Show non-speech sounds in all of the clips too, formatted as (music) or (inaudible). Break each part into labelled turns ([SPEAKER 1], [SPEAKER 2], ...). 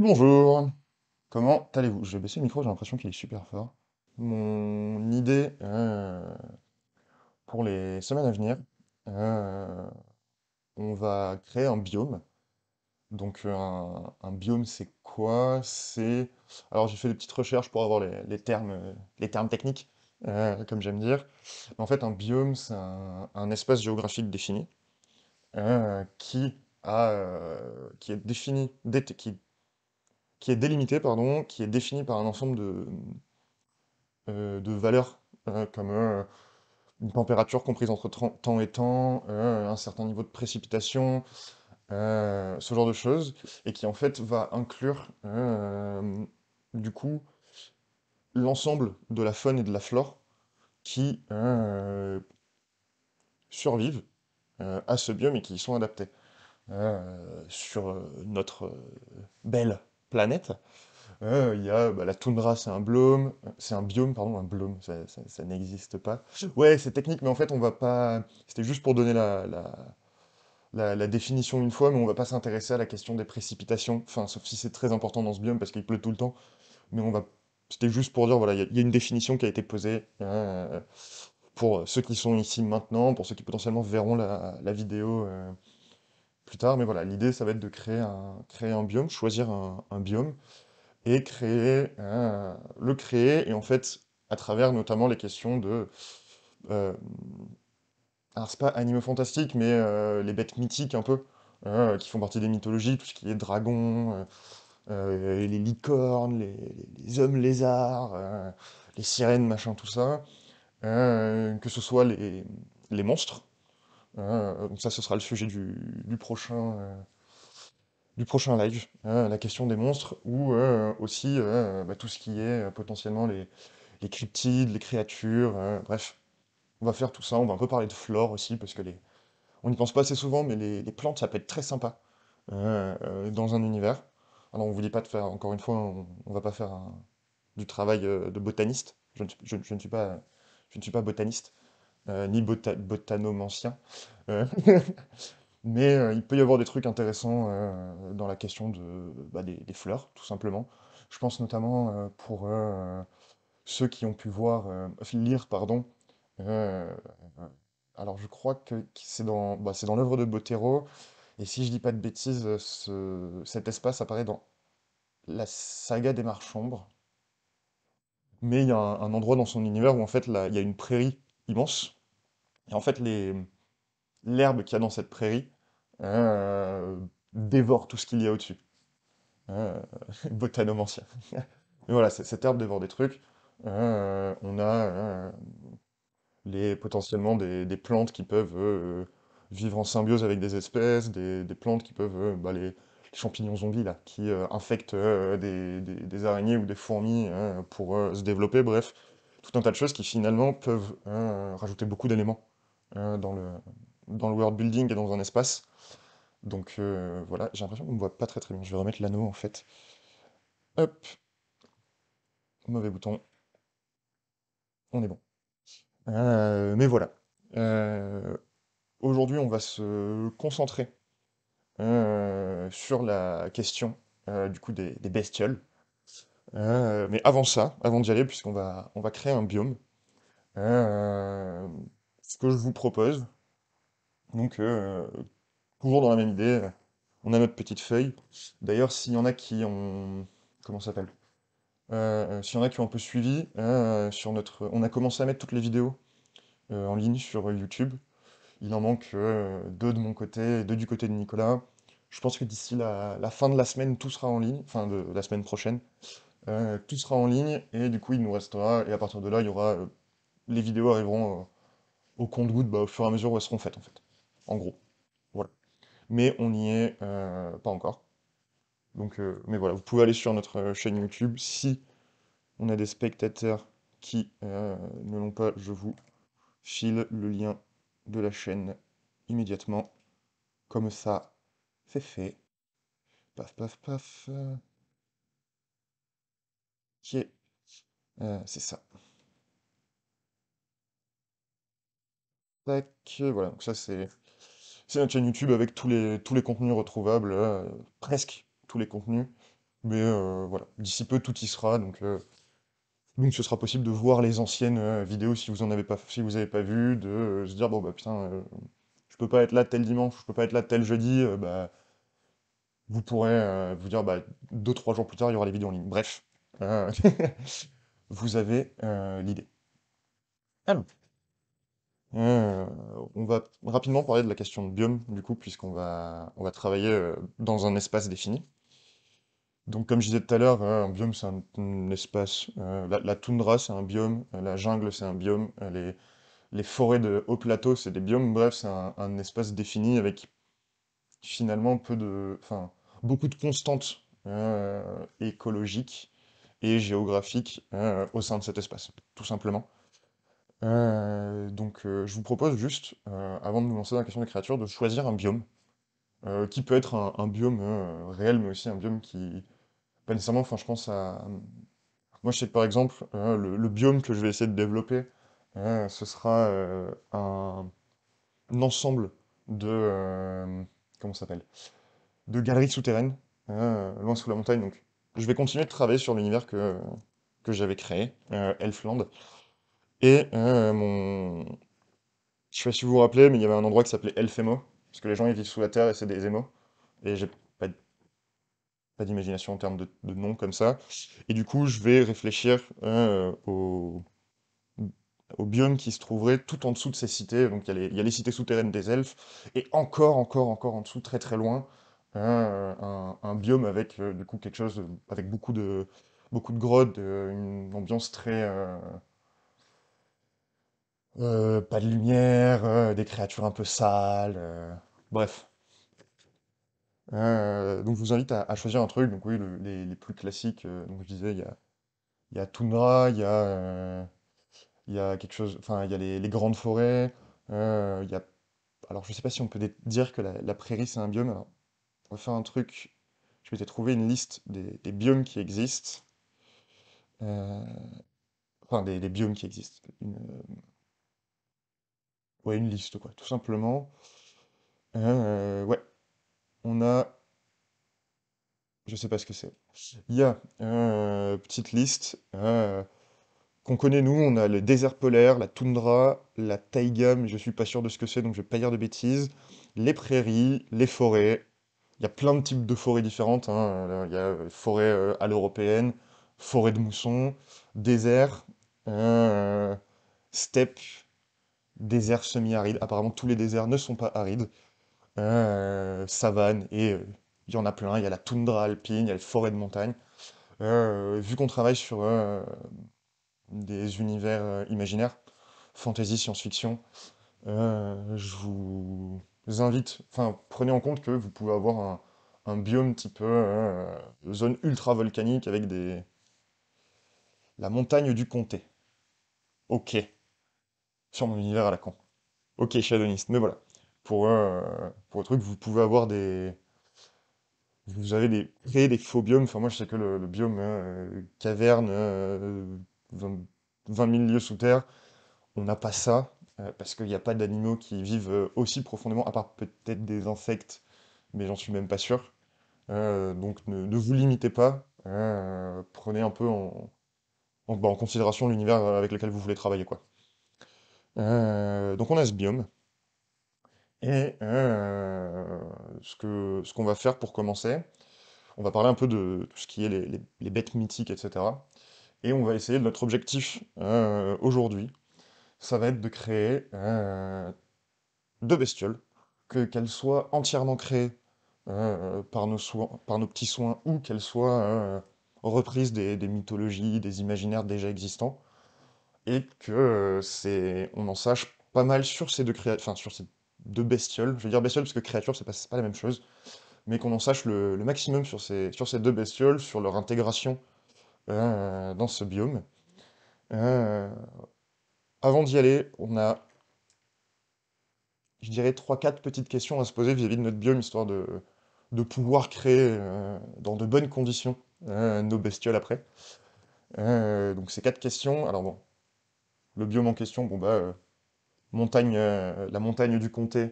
[SPEAKER 1] Bonjour, comment allez-vous Je vais baisser le micro, j'ai l'impression qu'il est super fort. Mon idée euh, pour les semaines à venir, euh, on va créer un biome. Donc euh, un, biome, c'est quoi C'est alors j'ai fait des petites recherches pour avoir les, termes, les termes techniques, comme j'aime dire. En fait, un biome, c'est un, espace géographique défini qui a, qui est défini, qui qui est délimité, pardon, qui est défini par un ensemble de, euh, de valeurs, hein, comme euh, une température comprise entre temps et temps, euh, un certain niveau de précipitation, ce genre de choses, et qui en fait va inclure du coup l'ensemble de la faune et de la flore qui survivent à ce biome et qui y sont adaptés. sur notre belle planète. Euh, il y a bah, la toundra, c'est un biome, c'est un biome, pardon, un ça, n'existe pas. Ouais, c'est technique, mais en fait, on va pas. C'était juste pour donner la, la, définition une fois, mais on va pas s'intéresser à la question des précipitations, enfin, sauf si c'est très important dans ce biome parce qu'il pleut tout le temps. Mais on va. C'était juste pour dire, voilà, il y, a une définition qui a été posée euh, pour ceux qui sont ici maintenant, pour ceux qui potentiellement verront la, vidéo. Euh, plus tard. Mais voilà, l'idée, ça va être de créer un, créer un biome, choisir un, biome et créer, euh, le créer. Et en fait, à travers notamment les questions de... Euh, alors, c'est pas animaux fantastiques, mais euh, les bêtes mythiques un peu, hein, qui font partie des mythologies, tout ce qui est dragon, les licornes, les, les hommes lézards, les sirènes, machin, tout ça. Hein, que ce soit les monstres, Hein, donc ça, ce sera le sujet du, prochain euh, du prochain live, hein, la question des monstres, ou euh, aussi euh, bah, tout ce qui est potentiellement les, cryptides, les créatures, bref. On va faire tout ça, on va un peu parler de flore aussi, parce que les... on n'y pense pas assez souvent, mais les, plantes, ça peut être très sympa dans un univers. Alors on ne vous dit pas de faire, encore une fois, on ne va pas faire du travail de botaniste, je ne suis pas, je ne suis pas botaniste, euh, ni botanome ancien, euh, (laughs) mais euh, il peut y avoir des trucs intéressants dans la question de, bah, des, fleurs, tout simplement. Je pense notamment pour ceux qui ont pu voir, lire, pardon, alors je crois que c'est dans, bah, dans l'œuvre de Botero, et si je dis pas de bêtises, cet espace apparaît dans la saga des marches ombres. Mais il y a un, endroit dans son univers où en fait il y a une prairie immense. Et en fait, l'herbe qu'il y a dans cette prairie euh, dévore tout ce qu'il y a au-dessus. Euh, (laughs) ancien (laughs) Mais voilà, cette herbe dévore des trucs. Euh, on a euh, les, potentiellement des, plantes qui peuvent vivre en symbiose avec des espèces, des, plantes qui peuvent... Bah, les, champignons zombies là, qui infectent des, araignées ou des fourmis hein, pour se développer, bref tout un tas de choses qui finalement peuvent euh, rajouter beaucoup d'éléments euh, dans, le, dans le world building et dans un espace. Donc euh, voilà, j'ai l'impression qu'on me voit pas très très bien. Je vais remettre l'anneau en fait. Hop. Mauvais bouton. On est bon. mais voilà. Aujourd'hui, on va se concentrer sur la question du coup des bestioles. Hein, euh, mais avant ça, avant d'y aller, puisqu'on va, on va créer un biome, hein, euh, ce que je vous propose, donc euh, toujours dans la même idée, on a notre petite feuille. D'ailleurs, s'il y en a qui ont... Comment ça s'appelle S'il y en a qui ont un peu suivi, hein, sur notre... on a commencé à mettre toutes les vidéos en ligne sur YouTube. Il en manque deux de mon côté deux du côté de Nicolas. Je pense que d'ici la, la, fin de la semaine, tout sera en ligne, enfin de la semaine prochaine. Euh, tout sera en ligne et du coup il nous restera et à partir de là il y aura euh, les vidéos arriveront euh, au compte-goutte bah, au fur et à mesure où elles seront faites en fait en gros voilà mais on n'y est pas encore donc mais voilà vous pouvez aller sur notre chaîne YouTube si on a des spectateurs qui ne l'ont pas je vous file le lien de la chaîne immédiatement comme ça c'est fait paf paf paf qui euh, c'est ça. Tac, euh, voilà, donc ça c'est... C'est notre chaîne YouTube avec tous les, tous les contenus retrouvables, euh, presque tous les contenus. Mais voilà, d'ici peu tout y sera, donc, donc ce sera possible de voir les anciennes vidéos si vous en avez pas si vous n'avez pas vu, de se dire bon bah putain, je peux pas être là tel dimanche, je peux pas être là tel jeudi, bah vous pourrez vous dire bah, deux trois jours plus tard il y aura les vidéos en ligne. Bref, Hein. (laughs) vous avez euh, l'idée. Alors, euh, on va rapidement parler de la question de biome, du coup, puisqu'on va, on va travailler euh, dans un espace défini. Donc, comme je disais tout à l'heure, hein, un biome, c'est un, espace. La, la, toundra, c'est un biome. La jungle, c'est un biome. Les, forêts de haut plateau, c'est des biomes. Bref, c'est un, un, espace défini avec finalement peu de, enfin, beaucoup de constantes hein, écologiques et géographique euh, au sein de cet espace, tout simplement. Euh, donc euh, je vous propose juste, avant de nous lancer dans la question des créatures, de choisir un biome, qui peut être un, biome réel, mais aussi un biome qui... Pas nécessairement, enfin je pense à... Moi je sais que par exemple, le, biome que je vais essayer de développer, ce sera un, ensemble de... comment ça s'appelle de galeries souterraines, loin sous la montagne, donc je vais continuer de travailler sur l'univers que, que j'avais créé, euh, Elfland. Et euh, mon... Je sais pas si vous vous rappelez, mais il y avait un endroit qui s'appelait Elfemo, parce que les gens ils vivent sous la terre et c'est des émo. Et j'ai pas, pas d'imagination en termes de, de, nom comme ça. Et du coup, je vais réfléchir euh, au au biome qui se trouverait tout en dessous de ces cités. Donc il y, y, a les cités souterraines des elfes, et encore, encore, encore en dessous, très très loin, un, un- biome avec euh, du coup quelque chose avec beaucoup de beaucoup de grottes, une ambiance très euh, euh, pas de lumière, des créatures un peu sales, bref. donc je vous invite à, choisir un truc. Donc oui, les, les plus classiques. donc je disais, il y a, il y a Toundra, il y a il y a quelque chose. Enfin, il y a les, les grandes forêts. il y Alors, je sais pas si on peut dire que la, la prairie, c'est un biome. Alors, on va faire un truc. Je vais m'étais trouvé une liste des, biomes qui existent. enfin, des, biomes qui existent. Euh, euh, ouais, une liste, quoi, tout simplement. Euh, ouais. On a. Je sais pas ce que c'est. Il y a une petite liste qu'on connaît, nous. On a le désert polaire, la toundra, la taïga, mais je suis pas sûr de ce que c'est, donc je vais pas dire de bêtises. Les prairies, les forêts, il y a plein de types de forêts différentes. Hein. Il y a forêt euh, à l'européenne, forêt de mousson, désert, euh, steppe, désert semi-aride. Apparemment, tous les déserts ne sont pas arides. Euh, savane, et il y en a plein. Il y a la toundra alpine, il y a les forêts de montagne. vu qu'on travaille sur des univers imaginaires, fantasy, science-fiction, je vous vous invite, enfin, prenez en compte que vous pouvez avoir un, un biome type euh, euh, zone ultra volcanique avec des. La montagne du comté. Ok. Sur mon univers à la con. Ok, Shadonist. Mais voilà. Pour, euh, pour le truc, vous pouvez avoir des. Vous avez des... des faux biomes. Enfin, moi, je sais que le, biome caverne, 20 000 lieux sous terre, on n'a pas ça. Euh, parce qu'il n'y a pas d'animaux qui vivent euh, aussi profondément, à part peut-être des insectes, mais j'en suis même pas sûr. Euh, donc ne, vous limitez pas, prenez un peu en, bah, considération l'univers avec lequel vous voulez travailler. Quoi. donc on a ce biome. Et ce qu'on ce qu'on va faire pour commencer, on va parler un peu de tout ce qui est les, les bêtes mythiques, etc. Et on va essayer de notre objectif aujourd'hui, ça va être de créer euh, deux bestioles, que qu'elles soient entièrement créées euh, par, nos par nos petits soins ou qu'elles soient euh, reprises des, mythologies, des imaginaires déjà existants, et que c'est, on en sache pas mal sur ces deux enfin, sur ces deux bestioles. Je vais dire bestioles parce que créature, c'est pas, pas la même chose, mais qu'on en sache le, maximum sur ces, sur ces deux bestioles, sur leur intégration dans ce biome. Euh, avant d'y aller, on a, je dirais, 3-4 petites questions à se poser vis-à-vis de notre biome, histoire de, de pouvoir créer euh, dans de bonnes conditions euh, nos bestioles après. Euh, donc ces quatre questions, alors bon, le biome en question, bon bah, montagne, la montagne du comté,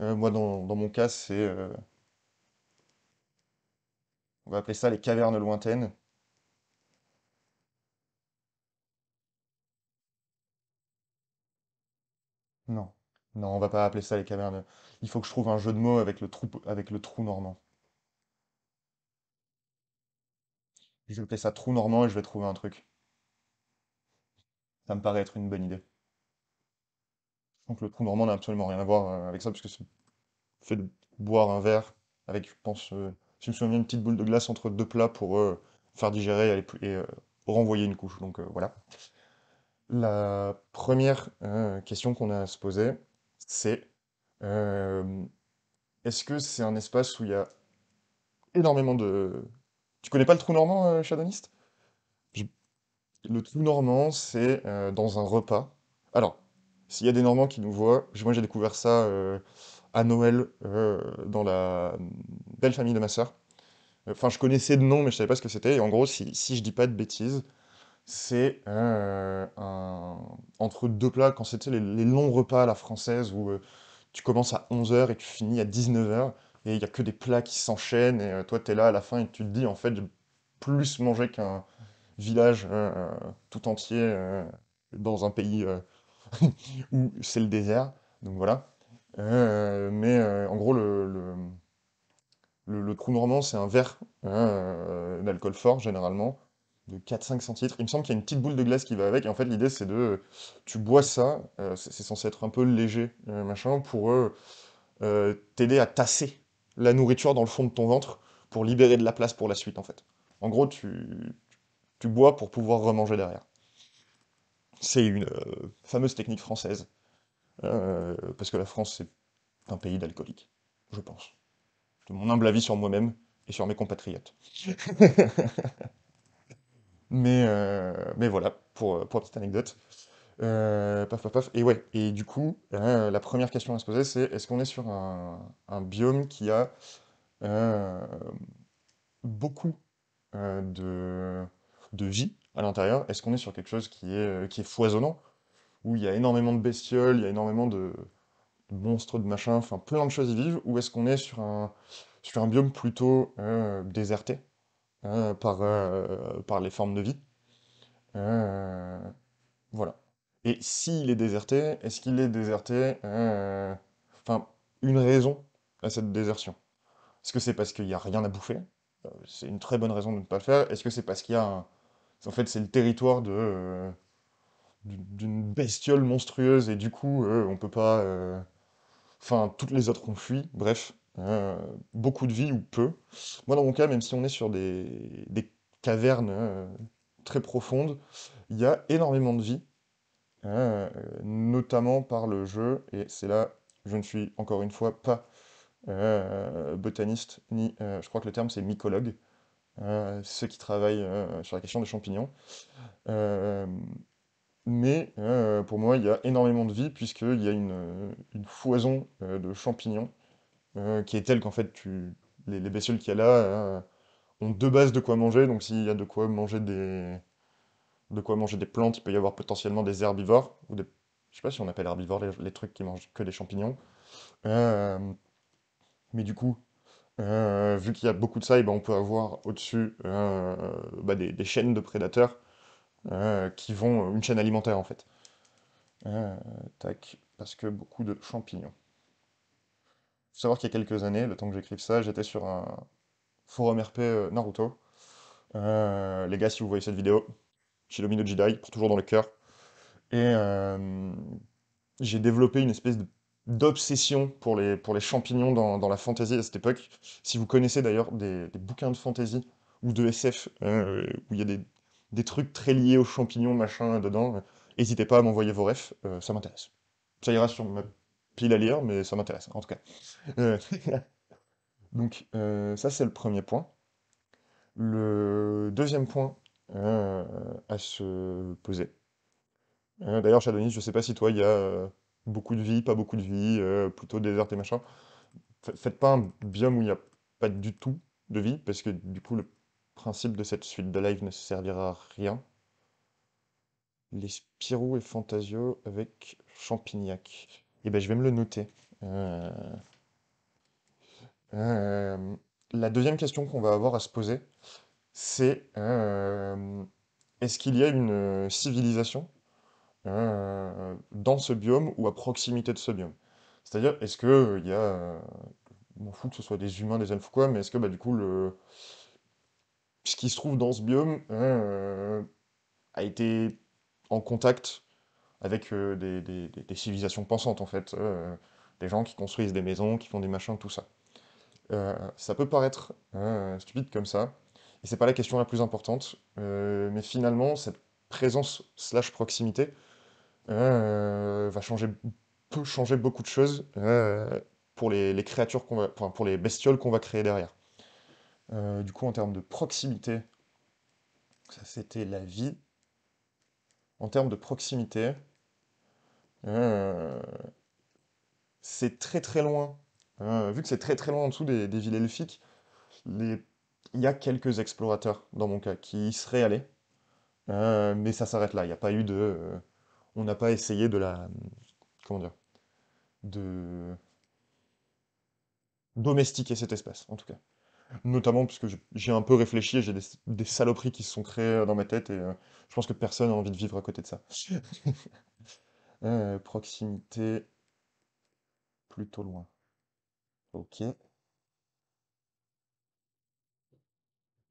[SPEAKER 1] moi dans, mon cas c'est, on va appeler ça les cavernes lointaines, Non. Non, on va pas appeler ça les cavernes. Il faut que je trouve un jeu de mots avec le trou, avec le trou normand. Je vais appeler ça trou normand et je vais trouver un truc. Ça me paraît être une bonne idée. Donc le trou normand n'a absolument rien à voir euh, avec ça, puisque c'est fait de boire un verre avec, je pense, euh, si je me souviens, une petite boule de glace entre deux plats pour euh, faire digérer et, renvoyer une couche. Donc voilà. La première euh, question qu'on a à se poser, c'est euh, est-ce que c'est un espace où il y a énormément de... Tu connais pas le trou normand, euh, chadoniste? Le trou normand, c'est dans un repas. Alors, s'il y a des Normands qui nous voient, moi j'ai découvert ça à Noël dans la belle famille de ma sœur. Enfin, je connaissais de nom, mais je savais pas ce que c'était. Et en gros, si je dis pas de bêtises, c'est euh, entre deux plats, quand c'était les, longs repas à la française où euh, tu commences à 11h et tu finis à 19h et il n'y a que des plats qui s'enchaînent et euh, toi tu es là à la fin et tu te dis en fait j'ai plus manger qu'un village tout entier dans un pays (laughs) où c'est le désert. Donc voilà. mais en gros le, le, normand c'est un verre hein, d'alcool fort généralement de 4-5 centilitres. Il me semble qu'il y a une petite boule de glace qui va avec. Et en fait, l'idée, c'est de. Tu bois ça, euh, c'est censé être un peu léger, euh, machin, pour euh, t'aider à tasser la nourriture dans le fond de ton ventre pour libérer de la place pour la suite, en fait. En gros, tu, tu bois pour pouvoir remanger derrière. C'est une fameuse technique française. parce que la France, c'est un pays d'alcooliques, je pense. De mon humble avis sur moi-même et sur mes compatriotes. (laughs) Mais, euh, mais voilà, pour, euh, pour petite anecdote. Euh, paf, paf, Et ouais, et du coup, la première question à se poser, c'est est-ce qu'on est sur un, biome qui a beaucoup de, vie à l'intérieur Est-ce qu'on est sur quelque chose qui est, foisonnant Où il y a énormément de bestioles, il y a énormément de, de monstres, de machins, enfin plein de choses y vivent Ou est-ce qu'on est sur un biome plutôt déserté Hein, par, euh, par les formes de vie. Euh, voilà. Et s'il est déserté, est-ce qu'il est déserté euh, Enfin, une raison à cette désertion. Est-ce que c'est parce qu'il n'y a rien à bouffer C'est une très bonne raison de ne pas le faire. Est-ce que c'est parce qu'il y a un... En fait, c'est le territoire de d'une bestiole monstrueuse et du coup, on peut pas... Enfin, toutes les autres ont fui. Bref, euh, beaucoup de vie ou peu. Moi, dans mon cas, même si on est sur des, cavernes euh, très profondes, il y a énormément de vie, euh, notamment par le jeu, et c'est là, je ne suis encore une fois pas botaniste, ni je crois que le terme c'est mycologue, ceux qui travaillent sur la question des champignons. mais pour moi, il y a énormément de vie, puisqu'il y a une foison de champignons euh, qui est telle qu'en fait, tu... les, les bestioles qu'il y a là euh, ont deux bases de quoi manger. Donc, s'il y a de quoi manger des de quoi manger des plantes, il peut y avoir potentiellement des herbivores, ou des... je sais pas si on appelle herbivores les, trucs qui mangent que des champignons. Euh, mais du coup, vu qu'il y a beaucoup de ça, et eh ben, on peut avoir au-dessus bah, des, des, chaînes de prédateurs qui vont... une chaîne alimentaire en fait. tac, parce que beaucoup de champignons faut savoir qu'il y a quelques années, le temps que j'écrive ça, j'étais sur un forum RP euh, Naruto. Euh, les gars, si vous voyez cette vidéo, Shilomi no Jidai, pour toujours dans le cœur. Et euh, j'ai développé une espèce d'obsession pour les, pour les champignons dans, la fantasy à cette époque. Si vous connaissez d'ailleurs des, bouquins de fantasy ou de SF, où il y a des, des, trucs très liés aux champignons, machin, dedans, n'hésitez pas à m'envoyer vos refs, ça m'intéresse. Ça ira sur ma pile à lire, mais ça m'intéresse, en tout cas. Euh, (laughs) donc, euh, ça, c'est le premier point. Le deuxième point euh, à se poser. D'ailleurs, Chadonis, je sais pas si toi, il y a beaucoup de vie, pas beaucoup de vie, plutôt désert et machin. Faites pas un biome où il n'y a pas du tout de vie, parce que du coup, le principe de cette suite de live ne servira à rien. Les Spirou et Fantasio avec Champignac. Et eh ben, je vais me le noter. Euh, euh, la deuxième question qu'on va avoir à se poser, c'est euh, est-ce qu'il y a une civilisation dans ce biome ou à proximité de ce biome C'est-à-dire, est-ce qu'il y a... Je m'en fous que ce soit des humains, des elfes ou quoi, mais est-ce que bah, du coup, le... ce qui se trouve dans ce biome a été en contact avec euh, des, civilisations pensantes, en fait. Euh, des gens qui construisent des maisons, qui font des machins, tout ça. Euh, ça peut paraître stupide comme ça, et c'est pas la question la plus importante, mais finalement, cette présence slash proximité va changer, peut changer beaucoup de choses pour les, créatures qu'on pour les bestioles qu'on va créer derrière. du coup, en termes de proximité, ça c'était la vie. En termes de proximité, euh, c'est très très loin. Euh, vu que c'est très très loin en dessous des, villes elfiques, il y a quelques explorateurs, dans mon cas, qui y seraient allés. Euh, mais ça s'arrête là. Il n'y a pas eu de. on n'a pas essayé de la. Comment dire De. Domestiquer cet espèce, en tout cas. Notamment parce que j'ai un peu réfléchi j'ai des, des, saloperies qui se sont créées dans ma tête et je pense que personne n'a envie de vivre à côté de ça. (laughs) Euh, proximité, plutôt loin. Ok.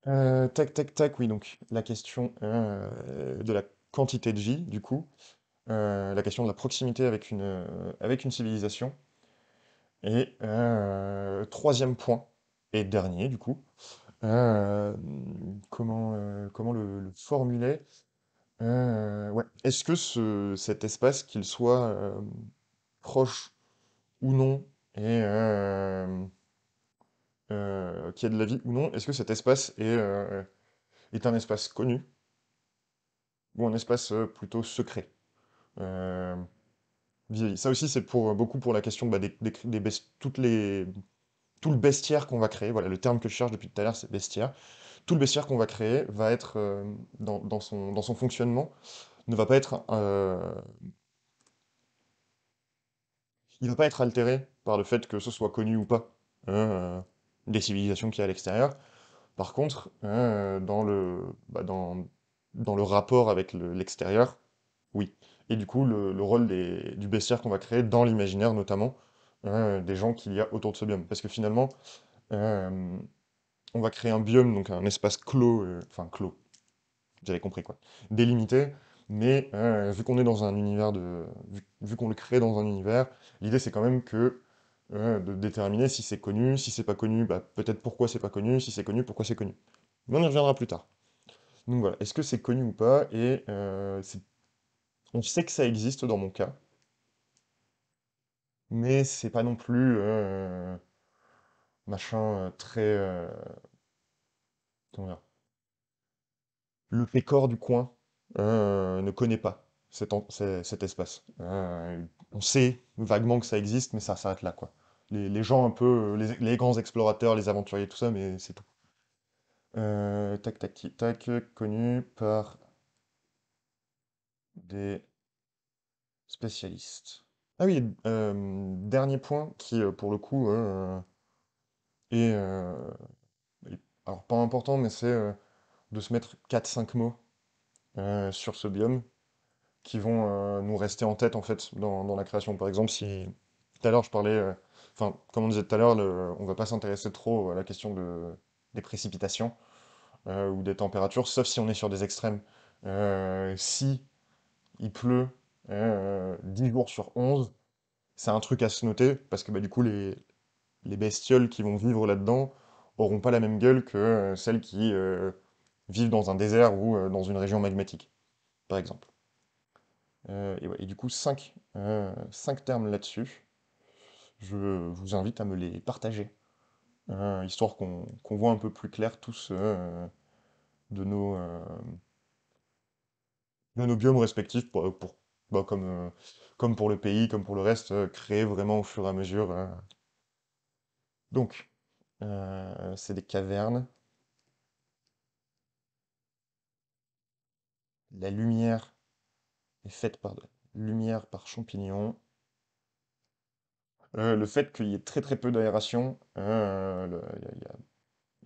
[SPEAKER 1] Euh, tac, tac, tac, oui, donc la question euh, de la quantité de vie, du coup, la question de la proximité avec une, avec une civilisation. Et troisième point, et dernier, du coup, comment, le formuler euh, ouais. Est-ce que cet espace, qu'il soit euh, proche ou non, et euh, qu'il y ait de la vie ou non, est-ce que cet espace est, un espace connu ou un espace plutôt secret Ça aussi, c'est pour, beaucoup pour la question bah, des, toutes les, tout le bestiaire qu'on va créer. Voilà, le terme que je cherche depuis tout à l'heure, c'est bestiaire tout le bestiaire qu'on va créer va être, euh, dans, son, dans, son, fonctionnement, ne va pas être... Euh, il va pas être altéré par le fait que ce soit connu ou pas hein, euh, des civilisations qui y a à l'extérieur. Par contre, hein, euh, dans, le, bah, dans, le rapport avec l'extérieur, oui. Et du coup, le, rôle du bestiaire qu'on va créer dans l'imaginaire, notamment, hein, des gens qu'il y a autour de ce biome. Parce que finalement, on va créer un biome, donc un espace clos, euh, enfin clos, j'avais compris quoi, délimité, mais euh, vu qu'on est dans un univers de... vu, qu'on le crée dans un univers, l'idée c'est quand même que euh, de déterminer si c'est connu, si c'est pas connu, bah, peut-être pourquoi c'est pas connu, si c'est connu, pourquoi c'est connu. Mais on y reviendra plus tard. Donc voilà, est-ce que c'est connu ou pas Et on sait que ça existe dans mon cas, mais c'est pas non plus machin euh, très... Euh, le pécor du coin euh, ne connaît pas cet, cet espace. on sait vaguement que ça existe, mais ça s'arrête là, quoi. Les, gens un peu, les, grands explorateurs, les aventuriers, tout ça, mais c'est tout. tac, tac, tac, connu par des spécialistes. Ah oui, dernier point qui, pour le coup, hein, euh, et, alors, pas important, mais c'est euh, de se mettre 4-5 mots euh, sur ce biome qui vont nous rester en tête, en fait, dans, la création. Par exemple, si tout à l'heure, je parlais, enfin, comme on disait tout à l'heure, on ne va pas s'intéresser trop à la question des précipitations. ou des températures, sauf si on est sur des extrêmes. si il pleut 10 jours sur 11, c'est un truc à se noter, parce que bah, du coup, les, les bestioles qui vont vivre là-dedans auront pas la même gueule que euh, celles qui euh, vivent dans un désert ou euh, dans une région magmatique, par exemple. et, du coup, cinq termes là-dessus. Je vous invite à me les partager, histoire qu'on voit un peu plus clair tous de, nos, nos biomes respectifs, pour, bah, comme, comme pour le pays, comme pour le reste, créer vraiment au fur et à mesure donc, euh, c'est des cavernes. La lumière est faite par de lumière par champignons. Euh, le fait qu'il y ait très très peu d'aération, euh, il y, a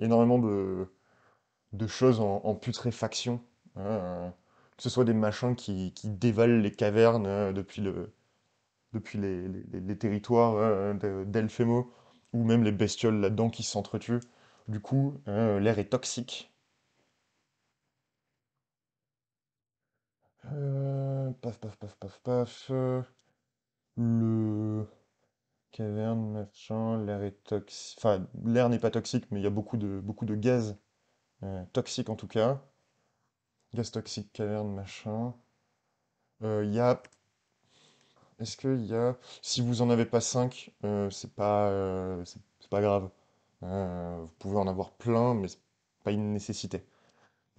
[SPEAKER 1] énormément de, choses en, putréfaction, hein. que ce soit des machins qui, qui dévalent les cavernes depuis, les, les, les territoires d'Elfemo, ou même les bestioles là-dedans qui s'entretuent. Du coup, l'air est toxique. paf, paf, paf, paf, paf. le caverne, machin, l'air est toxique. Enfin, l'air n'est pas toxique, mais il y a beaucoup de, beaucoup de gaz toxique en tout cas. Gaz toxique, caverne, machin. Il y a est-ce qu'il y a... Si vous en avez pas 5, euh, c'est pas, euh, pas grave. Euh, vous pouvez en avoir plein, mais c'est pas une nécessité.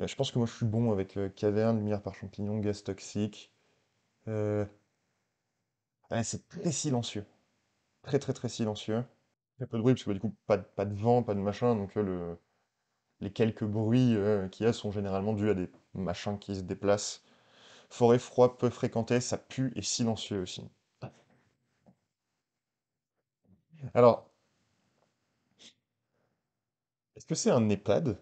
[SPEAKER 1] je pense que moi je suis bon avec caverne, lumière par champignon, gaz toxique. c'est très silencieux. Très très très silencieux. Il y a pas de bruit, parce que bah, du coup, pas de, vent, pas de machin, donc le, les quelques bruits qui qu'il y a sont généralement dus à des machins qui se déplacent Forêt froide, peu fréquentée, ça pue et silencieux aussi. Alors, est-ce que c'est un EHPAD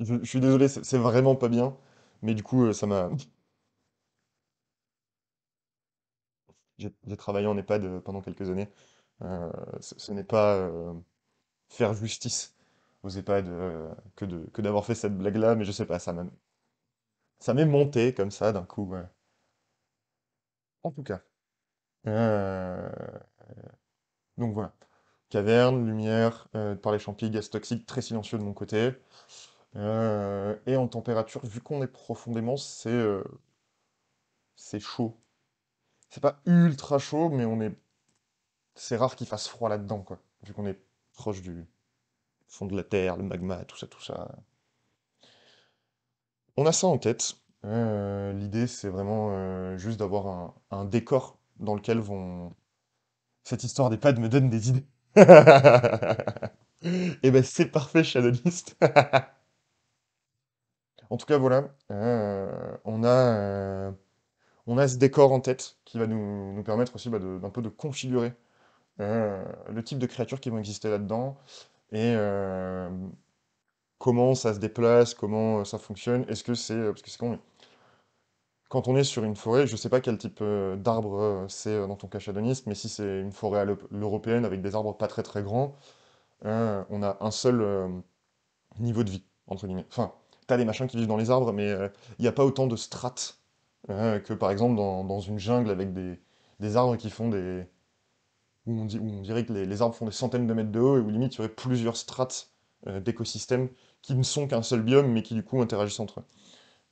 [SPEAKER 1] je, suis désolé, c'est vraiment pas bien, mais du coup, euh, ça m'a. J'ai travaillé en EHPAD euh, pendant quelques années. Euh, ce, n'est pas faire justice aux EHPAD que d'avoir fait cette blague-là, mais je sais pas, ça m'a ça m'est monté comme ça d'un coup. En tout cas. Euh, donc voilà. Caverne, lumière, euh, par les champignons, gaz toxique, très silencieux de mon côté. Euh, et en température, vu qu'on est profondément, c'est c'est chaud. C'est pas ultra chaud, mais on est. C'est rare qu'il fasse froid là-dedans, quoi. Vu qu'on est proche du fond de la terre, le magma, tout ça, tout ça. On a ça en tête. Euh, l'idée, c'est vraiment euh, juste d'avoir un, décor dans lequel vont. Cette histoire des pads me donne des idées. (laughs) Et eh ben c'est parfait, Shadowlist. (laughs) en tout cas, voilà. Euh, on, a, on a ce décor en tête qui va nous, permettre aussi bah, d'un peu de configurer le type de créatures qui vont exister là-dedans. Et comment ça se déplace, comment euh, ça fonctionne. Est-ce que c'est. Euh, parce que c'est con. Quand on est sur une forêt, je ne sais pas quel type euh, d'arbre c'est dans ton cachadonisme, mais si c'est une forêt européenne avec des arbres pas très très grands, on a un seul niveau de vie, entre guillemets. Enfin, t'as des machins qui vivent dans les arbres, mais il n'y a pas autant de strates que par exemple dans, une jungle avec des, arbres qui font des. Où on, dirait que les, arbres font des centaines de mètres de haut et où limite il y aurait plusieurs strates d'écosystèmes qui ne sont qu'un seul biome, mais qui du coup interagissent entre eux.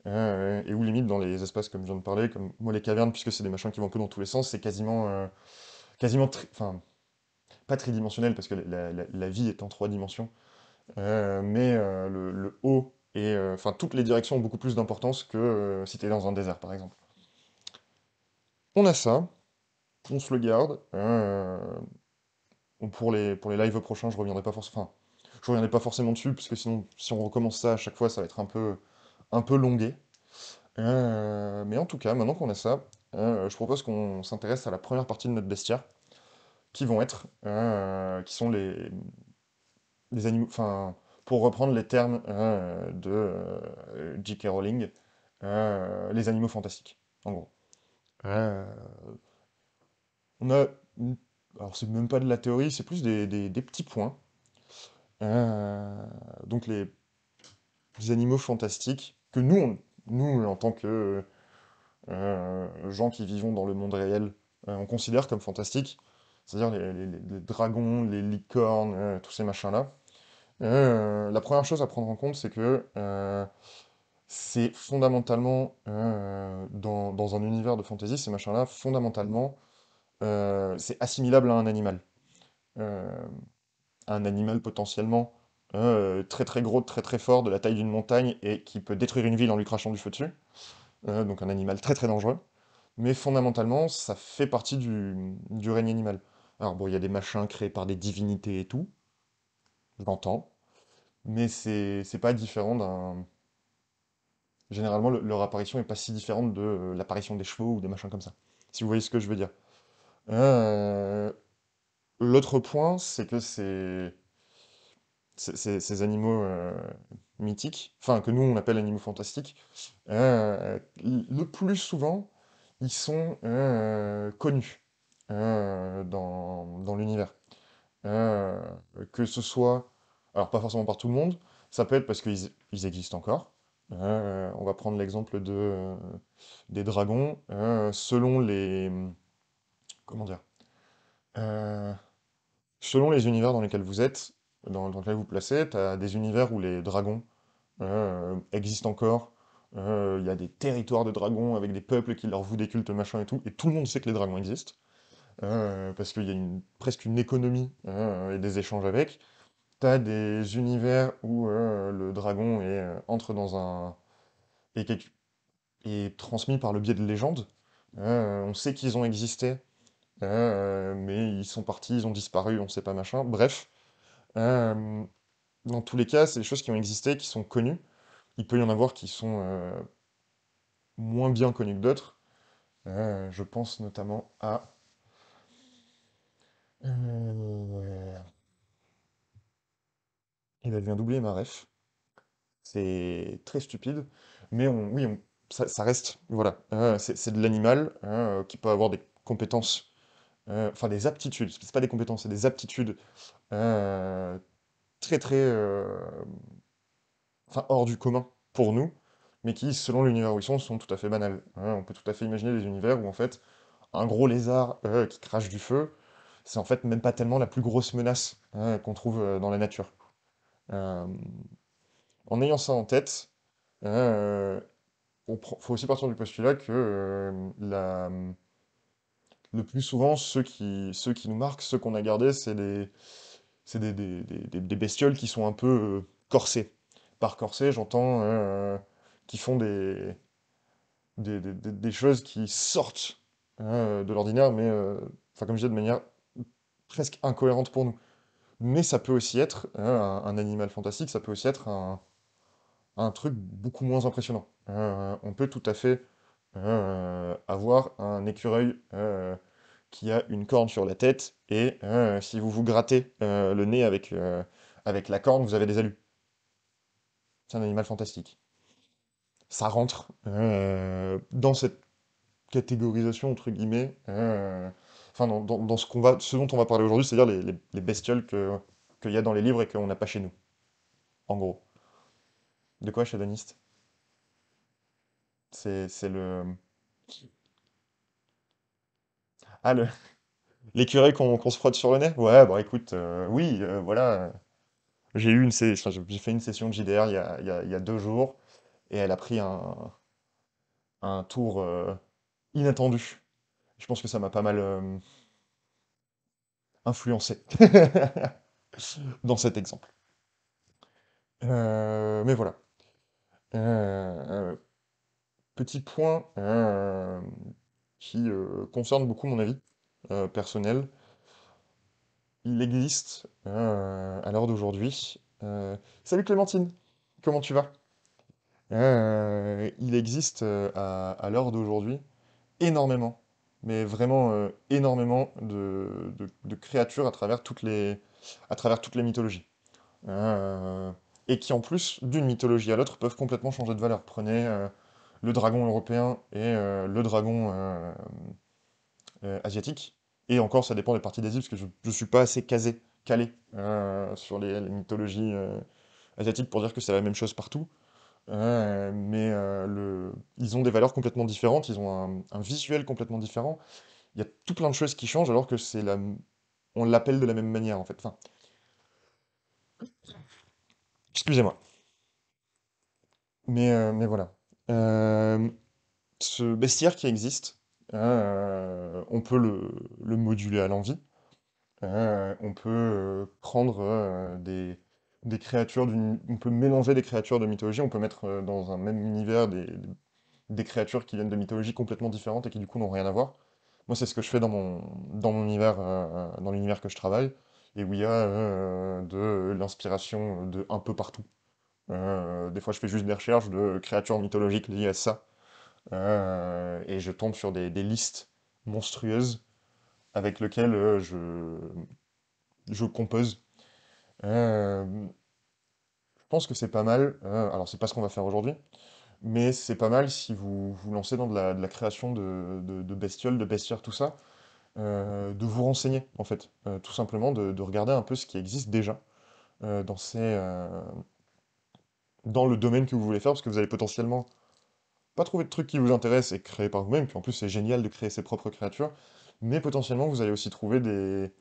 [SPEAKER 1] Euh, et où limite dans les espaces comme je viens de parler, comme moi les cavernes, puisque c'est des machins qui vont un peu dans tous les sens, c'est quasiment, euh, quasiment, enfin, pas tridimensionnel parce que la, vie est en trois dimensions, euh, mais le, haut et enfin toutes les directions ont beaucoup plus d'importance que si t'es dans un désert par exemple. On a ça, on se le garde. pour les pour les lives prochains, je reviendrai pas forcément. Je ne reviendrai pas forcément dessus, parce que sinon, si on recommence ça à chaque fois, ça va être un peu, un peu longué. Euh, mais en tout cas, maintenant qu'on a ça, euh, je propose qu'on s'intéresse à la première partie de notre bestiaire, qui vont être, euh, qui sont les, les animaux, enfin, pour reprendre les termes de J.K. Rowling, les animaux fantastiques, en gros. on a, alors c'est même pas de la théorie, c'est plus des petits points euh, donc les, animaux fantastiques que nous, nous en tant que euh, gens qui vivons dans le monde réel, euh, on considère comme fantastiques, c'est-à-dire les, dragons, les licornes, tous ces machins-là. la première chose à prendre en compte, c'est que c'est fondamentalement, dans, dans, un univers de fantasy, ces machins-là, fondamentalement, c'est assimilable à un animal un animal potentiellement hein, euh, très très gros, très très fort, de la taille d'une montagne, et qui peut détruire une ville en lui crachant du feu dessus. Hein, donc un animal très très dangereux. Mais fondamentalement, ça fait partie du, règne animal. Alors bon, il y a des machins créés par des divinités et tout, je l'entends, mais c'est pas différent d'un... Généralement, leur apparition est pas si différente de euh, l'apparition des chevaux ou des machins comme ça, si vous voyez ce que je veux dire. Euh... L'autre point, c'est que ces, ces, animaux euh, mythiques, enfin que nous on appelle animaux fantastiques, euh, le plus souvent, ils sont euh, connus dans, l'univers. que ce soit, alors pas forcément par tout le monde, ça peut être parce qu'ils ils existent encore. on va prendre l'exemple de, des dragons. selon les... Comment dire? selon les univers dans lesquels vous êtes, dans, lesquels vous placez, tu as des univers où les dragons euh, existent encore. Euh, il y a des territoires de dragons avec des peuples qui leur vouent des cultes, machin et tout. Et tout le monde sait que les dragons existent. Euh, parce qu'il y a presque une économie et des échanges avec. T'as des univers où le dragon est, entre dans un. et est transmis par le biais de légendes. on sait qu'ils ont existé, euh, mais ils sont partis, ils ont disparu, on sait pas machin. Bref, euh, dans tous les cas, c'est des choses qui ont existé, qui sont connues. Il peut y en avoir qui sont euh, moins bien connues que d'autres. je pense notamment à... Et elle vient doublé d'oublier ma ref. C'est très stupide, mais oui, ça, reste, voilà, c'est de l'animal qui peut avoir des compétences euh, enfin des aptitudes, c'est pas des compétences, c'est des aptitudes euh, très très euh, hors du commun pour nous, mais qui, selon l'univers où ils sont, sont tout à fait banales. Hein. on peut tout à fait imaginer des univers où, en fait, un gros lézard qui crache du feu, c'est en fait même pas tellement la plus grosse menace hein, qu'on trouve dans la nature. en ayant ça en tête, il faut aussi partir du postulat que la, le plus souvent, ceux qui, ceux qui nous marquent, ceux qu'on a gardés, c'est des, des, des, des, bestioles qui sont un peu euh, corsées. Par corsées, j'entends euh, euh, qui font des, des, choses qui sortent hein, euh, de l'ordinaire, mais enfin, comme je dis, de manière presque incohérente pour nous. Mais ça peut aussi être hein, un, un, animal fantastique, ça peut aussi être un, un truc beaucoup moins impressionnant. on peut tout à fait euh, avoir un écureuil euh, qui a une corne sur la tête, et euh, si vous vous grattez le nez avec, avec la corne, vous avez des alus. C'est un animal fantastique. Ça rentre dans cette catégorisation, entre guillemets, enfin dans, dans, ce, qu'on va, ce dont on va parler aujourd'hui, c'est-à-dire les, les, bestioles qu'il y a dans les livres et qu'on n'a pas chez nous. En gros. De quoi, Shadoniste c'est le. Ah, le... (laughs) l'écureuil qu'on se frotte sur le nez? Ouais, bon, bah, écoute, euh, oui, euh, voilà. J'ai eu une, j'ai fait une session de JDR il y a, deux jours et elle a pris un, tour euh, inattendu. Je pense que ça m'a pas mal influencé (laughs) dans cet exemple. mais voilà. Euh, petit point euh, qui euh, concerne beaucoup mon avis euh, personnel. Il existe à l'heure d'aujourd'hui. Salut Clémentine, comment tu vas Il existe à, l'heure d'aujourd'hui énormément, mais vraiment énormément de, créatures à travers toutes les, à travers toutes les mythologies et qui en plus d'une mythologie à l'autre peuvent complètement changer de valeur. Prenez, le dragon européen et euh, le dragon euh, euh, asiatique. Et encore, ça dépend des parties d'Asie, parce que je ne suis pas assez casé, calé sur les, mythologies asiatiques pour dire que c'est la même chose partout. mais le... ils ont des valeurs complètement différentes, ils ont un, visuel complètement différent. Il y a tout plein de choses qui changent alors que c'est on l'appelle de la même manière en fait. Enfin... Excusez-moi. Mais, mais voilà. Euh, ce bestiaire qui existe, euh, on peut le, moduler à l'envie. Euh, on peut prendre des, créatures, on peut mélanger des créatures de mythologie, on peut mettre dans un même univers des, créatures qui viennent de mythologies complètement différentes et qui du coup n'ont rien à voir. Moi, c'est ce que je fais dans mon, dans mon univers, dans l'univers que je travaille, et où il y a de l'inspiration de un peu partout. Euh, des fois, je fais juste des recherches de créatures mythologiques liées à ça. Euh, et je tombe sur des, listes monstrueuses avec lesquelles euh, je, compose. je pense que c'est pas mal. alors, c'est pas ce qu'on va faire aujourd'hui mais c'est pas mal si vous vous lancez dans de la, création de, bestioles, de bestiaires, tout ça, de vous renseigner en fait, tout simplement de, regarder un peu ce qui existe déjà dans, ces, dans le domaine que vous voulez faire, parce que vous allez potentiellement pas trouver de trucs qui vous intéressent et créer par vous-même, puis en plus c'est génial de créer ses propres créatures, mais potentiellement vous allez aussi trouver des,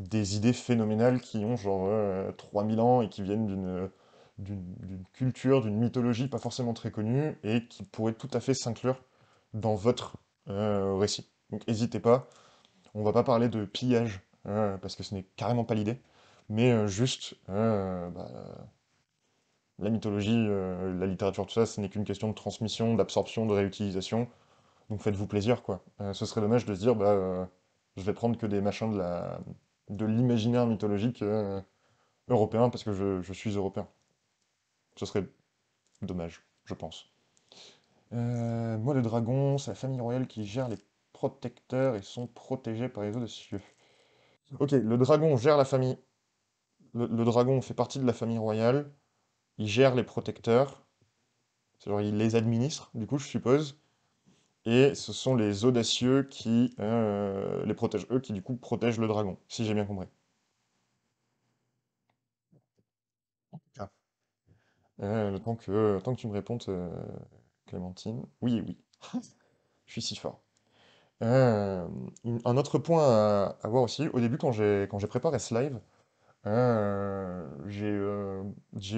[SPEAKER 1] des idées phénoménales qui ont genre 3000 euh, ans et qui viennent d'une d'une culture, d'une mythologie pas forcément très connue et qui pourraient tout à fait s'inclure dans votre euh, récit. Donc n'hésitez pas, on va pas parler de pillage, hein, parce que ce n'est carrément pas l'idée, mais euh, juste bah, la mythologie, euh, la littérature, tout ça, ce n'est qu'une question de transmission, d'absorption, de réutilisation. Donc faites-vous plaisir, quoi. Euh, ce serait dommage de se dire, bah, euh, je vais prendre que des machins de la de l'imaginaire mythologique européen parce que je, suis européen. Ce serait dommage, je pense. moi, le dragon, c'est la famille royale qui gère les protecteurs et sont protégés par les eaux de cieux. Ok, le dragon gère la famille. le dragon fait partie de la famille royale il gère les protecteurs, c'est-à-dire il les administre, du coup, je suppose. Et ce sont les audacieux qui euh, les protègent, eux qui du coup protègent le dragon, si j'ai bien compris. Ah. Euh, que, tant que tu me réponds, euh, Clémentine. Oui oui. je suis si fort. un autre point à, à voir aussi, au début quand j'ai préparé ce live, ah, euh, j'ai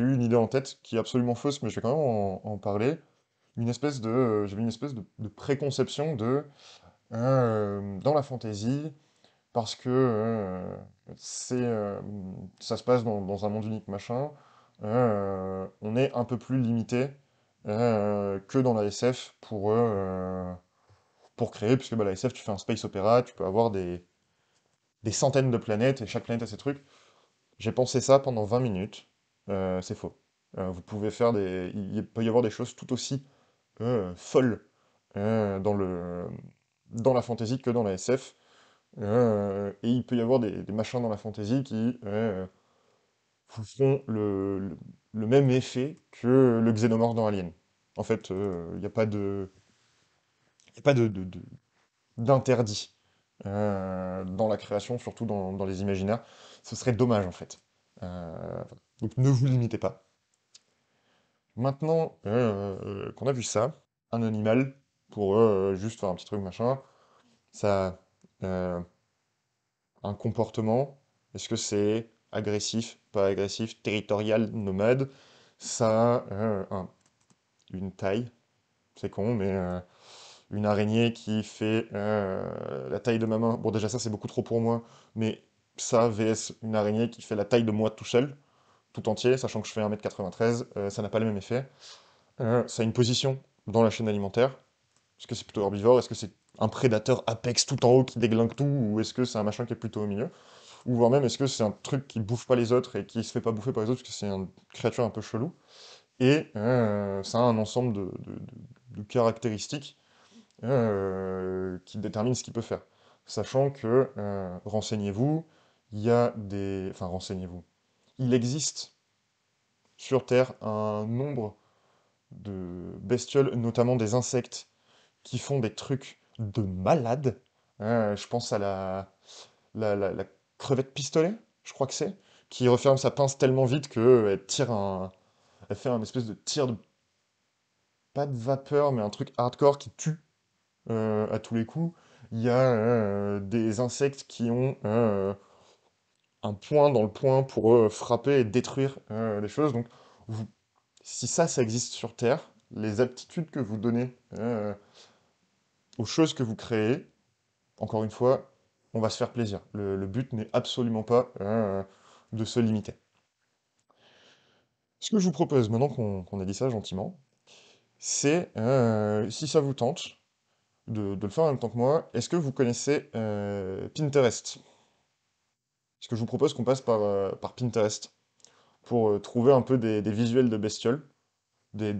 [SPEAKER 1] eu une idée en tête qui est absolument fausse, mais je vais quand même en, parler. Une espèce de, euh, j'avais une espèce de, préconception de euh, dans la fantaisie, parce que c'est ça se passe dans, un monde unique machin, on est un peu plus limité que dans la SF pour pour créer, puisque bah, la SF tu fais un space opéra, tu peux avoir des des centaines de planètes et chaque planète a ses trucs j'ai pensé ça pendant 20 minutes, euh, c'est faux. Euh, vous pouvez faire des. Il peut y avoir des choses tout aussi euh, folles dans, le... dans la fantasy que dans la SF. et il peut y avoir des, machins dans la fantasy qui vous font le... même effet que le xénomorphe dans Alien. En fait, il n'y a pas de. Il Y a pas de, d'interdit dans la création, surtout dans les imaginaires ce serait dommage en fait. Euh, donc ne vous limitez pas. Maintenant euh, euh, qu'on a vu ça, un animal, pour juste faire un petit truc machin, ça. Euh, un comportement, est-ce que c'est agressif, pas agressif, territorial, nomade Ça a une taille, c'est con, mais une araignée qui fait la taille de ma main. Bon, déjà, ça, c'est beaucoup trop pour moi, mais ça vs une araignée qui fait la taille de moi tout seul, tout entier, sachant que je fais 1m93, euh, ça n'a pas le même effet. Euh, ça a une position dans la chaîne alimentaire. Est-ce que c'est plutôt herbivore Est-ce que c'est un prédateur apex tout en haut qui déglingue tout Ou est-ce que c'est un machin qui est plutôt au milieu Ou voire même, est-ce que c'est un truc qui bouffe pas les autres et qui se fait pas bouffer par les autres parce que c'est une créature un peu chelou Et euh, ça a un ensemble de, de caractéristiques qui déterminent ce qu'il peut faire. Sachant que, renseignez-vous, il y a des... Enfin, renseignez-vous. Il existe sur Terre un nombre de bestioles, notamment des insectes, qui font des trucs de malades. Hein, je pense à la, la, crevette pistolet, je crois que c'est, qui referme sa pince tellement vite qu'elle euh, tire un... Elle fait un espèce de tir de... Pas de vapeur, mais un truc hardcore qui tue euh, à tous les coups. Il y a euh, des insectes qui ont un point dans le point pour euh, frapper et détruire euh, les choses. Donc, si ça, ça existe sur Terre, les aptitudes que vous donnez euh, aux choses que vous créez, encore une fois, on va se faire plaisir. Le, but n'est absolument pas de se limiter. Ce que je vous propose, maintenant qu'on a dit ça gentiment, c'est, si ça vous tente, de, de, le faire en même temps que moi, est-ce que vous connaissez Pinterest ce que je vous propose qu'on passe par, euh, Pinterest pour euh, trouver un peu des, visuels de bestioles, euh,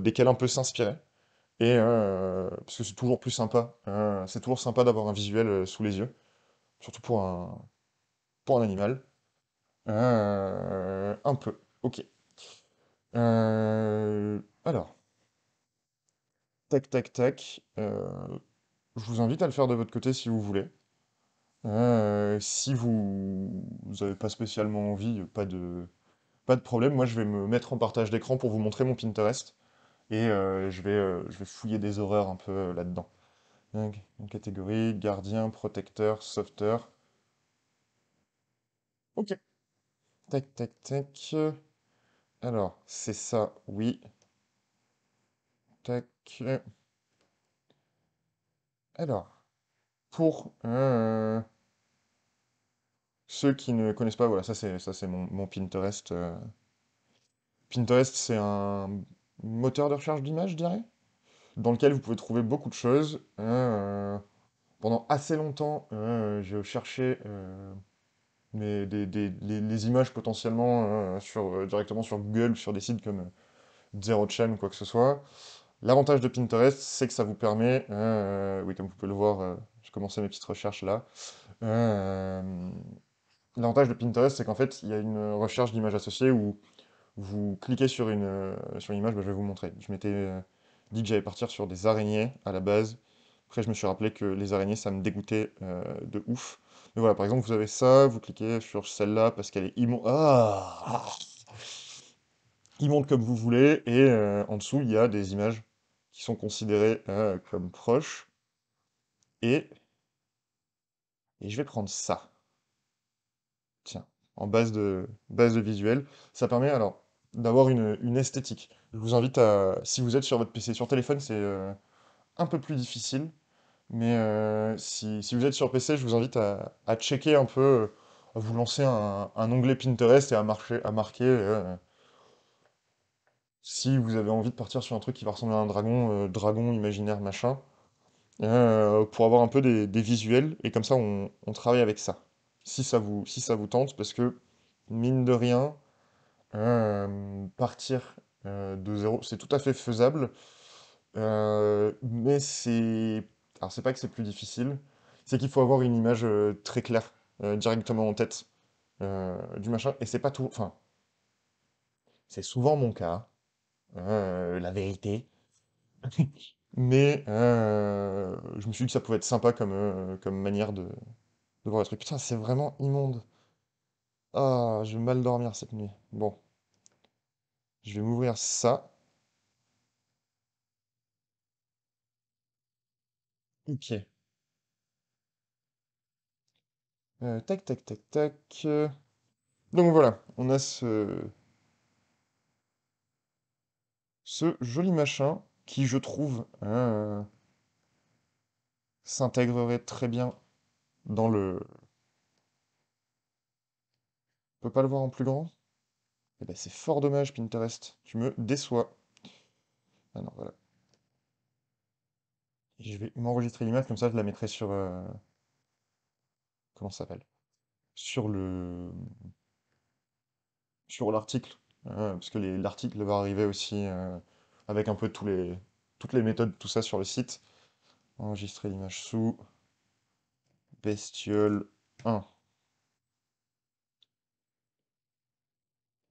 [SPEAKER 1] desquels, un peu s'inspirer. Et parce que c'est toujours plus sympa, c'est toujours sympa d'avoir un visuel sous les yeux, surtout pour un, pour un animal. un peu, ok. alors, tac tac tac. je vous invite à le faire de votre côté si vous voulez. Euh, si vous n'avez pas spécialement envie, pas de, pas de problème. Moi, je vais me mettre en partage d'écran pour vous montrer mon Pinterest. Et euh, je, vais, euh, je vais fouiller des horreurs un peu là-dedans. Une catégorie, gardien, protecteur, sauveteur. Ok. Tac, tac, tac. Alors, c'est ça, oui. Tac. Alors pour euh, ceux qui ne connaissent pas, voilà, ça c'est ça c'est mon, Pinterest. Euh. Pinterest, c'est un moteur de recherche d'images, je dirais, dans lequel vous pouvez trouver beaucoup de choses. Euh, pendant assez longtemps, j'ai cherché les images potentiellement sur, directement sur Google, sur des sites comme Zero Chain ou quoi que ce soit. L'avantage de Pinterest, c'est que ça vous permet, oui, comme vous pouvez le voir je mes petites recherches là. Euh, l'avantage de Pinterest, c'est qu'en fait, il y a une recherche d'images associées où vous cliquez sur une, euh, sur image, bah, je vais vous montrer. Je m'étais euh, dit que j'allais partir sur des araignées à la base. Après, je me suis rappelé que les araignées, ça me dégoûtait de ouf. Mais voilà, par exemple, vous avez ça, vous cliquez sur celle-là parce qu'elle est immonde. Ah immonde comme vous voulez. Et en dessous, il y a des images qui sont considérées comme proches. Et et je vais prendre ça. Tiens, en base de, base de visuel. Ça permet alors d'avoir une, esthétique. Je vous invite à, si vous êtes sur votre PC, sur téléphone, c'est euh, un peu plus difficile. Mais euh, si, vous êtes sur PC, je vous invite à, checker un peu, euh, à vous lancer un, onglet Pinterest et à, marcher, à marquer si vous avez envie de partir sur un truc qui va ressembler à un dragon, dragon imaginaire, machin. Euh, pour avoir un peu des, visuels, et comme ça on, travaille avec ça, si ça, vous, si ça vous tente, parce que mine de rien, euh, partir euh, de zéro, c'est tout à fait faisable, mais c'est... Alors c'est pas que c'est plus difficile, c'est qu'il faut avoir une image très claire, directement en tête, du machin, et c'est pas tout... Enfin, c'est souvent mon cas, la vérité. (laughs) Mais euh, je me suis dit que ça pouvait être sympa comme, euh, comme manière de, voir le truc. Putain, c'est vraiment immonde. Ah, je vais mal dormir cette nuit. Bon. Je vais m'ouvrir ça. Ok. Euh, tac, tac, tac, tac. Donc voilà, on a ce... Ce joli machin qui, je trouve, hein, euh, s'intégrerait très bien dans le. On peut pas le voir en plus grand et eh ben, c'est fort dommage, Pinterest. Tu me déçois. Ah non, voilà. je vais m'enregistrer l'image, comme ça je la mettrai sur. Euh, comment ça s'appelle Sur le. Sur l'article. Hein, parce que l'article va arriver aussi euh, avec un peu tous les, toutes les méthodes, tout ça sur le site. Enregistrer l'image sous bestiole 1.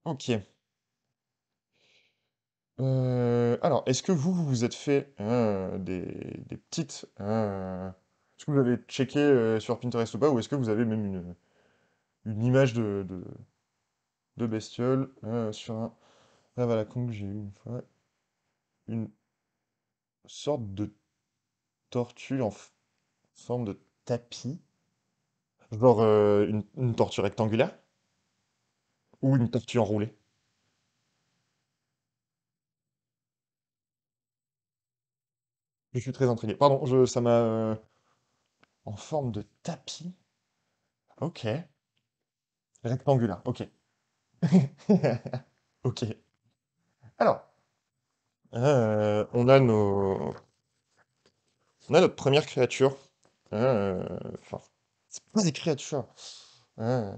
[SPEAKER 1] Ok. Euh, alors, est-ce que vous, vous êtes fait euh, des, petites... Euh, est-ce que vous avez checké sur Pinterest ou pas, ou est-ce que vous avez même une, une image de, de, de bestiole sur un... Là, ah, voilà, con que j'ai eu une fois une sorte de tortue en forme de tapis. Genre euh, une, tortue rectangulaire ou une tortue enroulée. Je suis très intrigué. Pardon, je, ça m'a... Euh, en forme de tapis. Ok. Rectangulaire, ok. (laughs) Ok. Alors, euh, on a nos. On a notre première créature. Euh, c'est pas des créatures. Euh,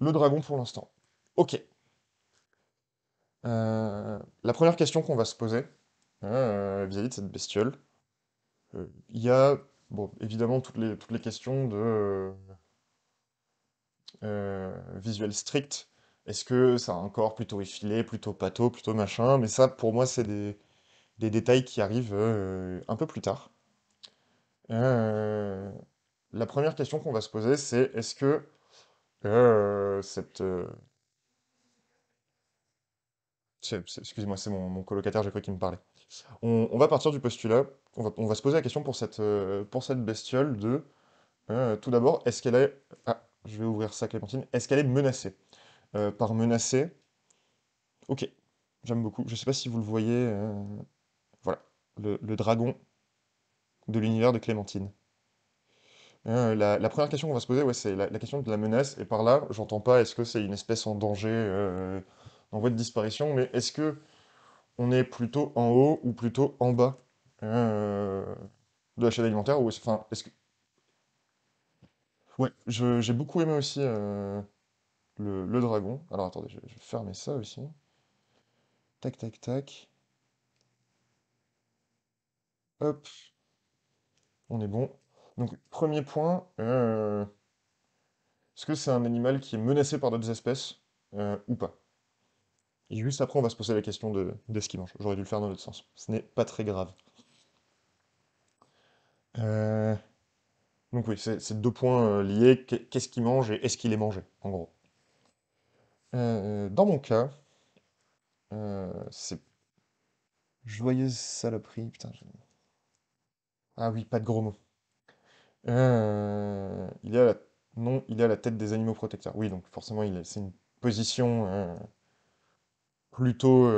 [SPEAKER 1] le dragon pour l'instant. Ok. la première question qu'on va se poser vis-à-vis de cette bestiole, il y a bon, évidemment toutes les, toutes les questions de visuel strict est-ce que ça a un corps plutôt effilé, plutôt pâteau, plutôt machin Mais ça, pour moi, c'est des, détails qui arrivent euh, un peu plus tard. Euh, la première question qu'on va se poser, c'est est-ce que euh, cette... Excusez-moi, c'est mon, colocataire, j'ai cru qu'il me parlait. On, va partir du postulat, on va, se poser la question pour cette, pour cette bestiole de... tout d'abord, est-ce qu'elle est... Ah, je vais ouvrir ça, Clémentine. Est-ce qu'elle est menacée euh, par menacer. Ok, j'aime beaucoup. Je ne sais pas si vous le voyez. Euh, voilà, le, dragon de l'univers de Clémentine. Euh, la, première question qu'on va se poser, ouais, c'est la, question de la menace. Et par là, j'entends pas est-ce que c'est une espèce en danger, en voie de disparition, mais est-ce que on est plutôt en haut ou plutôt en bas de la chaîne alimentaire ou est-ce que... Ouais, j'ai beaucoup aimé aussi le, dragon. Alors attendez, je, vais fermer ça aussi. Tac, tac, tac. Hop. On est bon. Donc, premier point. Euh, est-ce que c'est un animal qui est menacé par d'autres espèces euh, ou pas Et juste après, on va se poser la question de, ce qu'il mange. J'aurais dû le faire dans l'autre sens. Ce n'est pas très grave. Euh, donc oui, c'est deux points liés. Qu'est-ce qu'il mange et est-ce qu'il est mangé, en gros euh, dans mon cas, euh, c'est joyeuse saloperie. Putain, Ah oui, pas de gros mots. Euh, il est à la... Non, il est à la tête des animaux protecteurs. Oui, donc forcément, il c'est une position plutôt,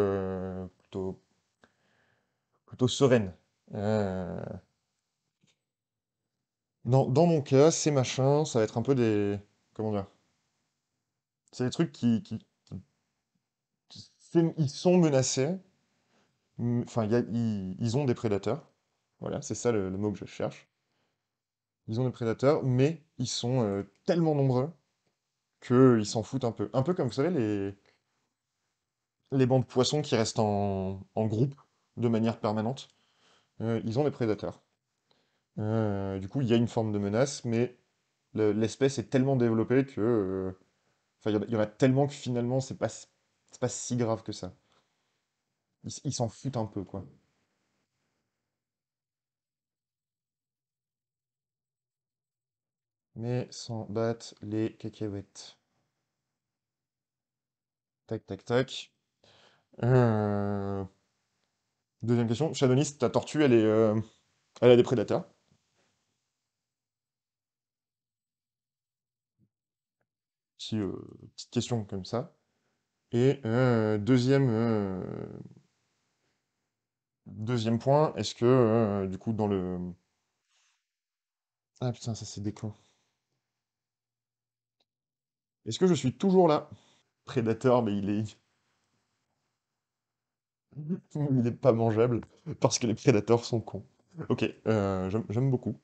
[SPEAKER 1] plutôt, plutôt sereine. Dans, dans mon cas, ces machins, ça va être un peu des... Comment dire? C'est des trucs qui. ils sont menacés. Enfin, ils ont des prédateurs. Voilà, c'est ça le, mot que je cherche. Ils ont des prédateurs, mais ils sont euh, tellement nombreux qu'ils s'en foutent un peu. Un peu comme, vous savez, les, les bancs de poissons qui restent en, groupe de manière permanente. Euh, ils ont des prédateurs. Euh, du coup, il y a une forme de menace, mais l'espèce est tellement développée que il y, en a tellement que finalement, c'est pas, pas si grave que ça. Ils s'en foutent un peu, quoi. Mais s'en battent les cacahuètes. Tac, tac, tac. Euh, deuxième question. Shadowlist, ta tortue, elle, est, euh, elle a des prédateurs. Euh, petite question comme ça. Et euh, deuxième, euh, deuxième point, est-ce que du coup dans le... Ah putain, ça c'est déclin. Est-ce que je suis toujours là Prédateur, mais il est... (laughs) il n'est pas mangeable, parce que les prédateurs sont cons. Ok, j'aime beaucoup.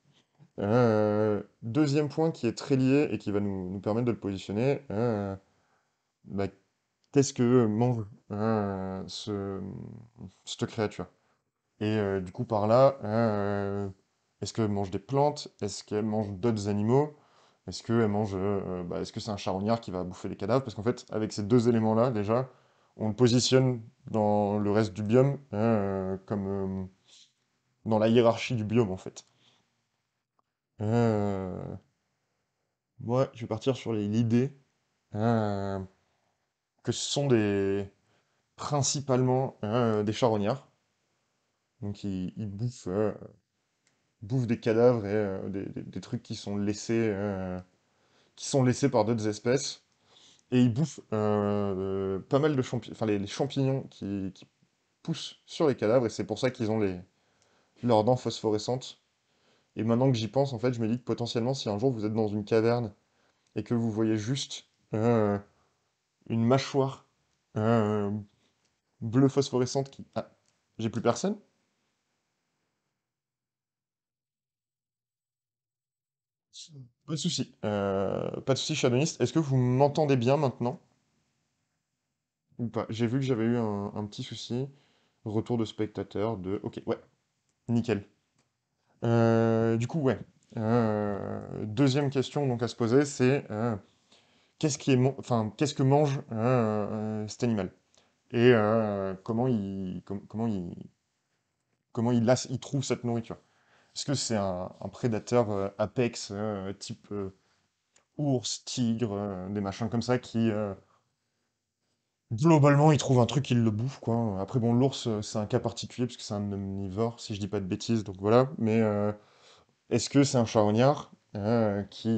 [SPEAKER 1] Euh, deuxième point qui est très lié et qui va nous, permettre de le positionner, euh, bah, qu'est-ce que mange euh, cette créature Et du coup, par là, est-ce qu'elle mange des plantes Est-ce qu'elle mange d'autres animaux Est-ce que elle mange, bah, est-ce que c'est un charognard qui va bouffer les cadavres Parce qu'en fait, avec ces deux éléments-là, déjà, on le positionne dans le reste du biome comme dans la hiérarchie du biome, en fait. Moi, hmm. je vais partir sur l'idée euh, que ce sont des principalement euh, des charognards. Donc ils, euh, bouffent, des cadavres et des, trucs qui sont laissés, qui sont laissés par d'autres espèces. Et ils bouffent pas mal de champignons... enfin, les, champignons qui, qui poussent sur les cadavres. Et c'est pour ça qu'ils ont les, leurs dents phosphorescentes. Et maintenant que j'y pense, en fait, je me dis que potentiellement, si un jour vous êtes dans une caverne et que vous voyez juste euh, une mâchoire euh, bleue phosphorescente qui. Ah, j'ai plus personne Pas de souci. Euh, pas de souci, chadoniste. Est-ce que vous m'entendez bien maintenant Ou pas J'ai vu que j'avais eu un, un, petit souci. Retour de spectateur de. Ok, ouais. Nickel. Euh, du coup, ouais. Euh, deuxième question donc à se poser, c'est euh, qu'est-ce qui est, qu'est-ce que mange cet animal et comment il, comment il, comment il, trouve cette nourriture. Est-ce que c'est un, prédateur apex, type ours, tigre, des machins comme ça, qui Globalement, il trouve un truc, il le bouffe, quoi. Après, bon, l'ours, euh, c'est un cas particulier, parce que c'est un omnivore, si je dis pas de bêtises, donc voilà. Mais euh, est-ce que c'est un charognard euh, qui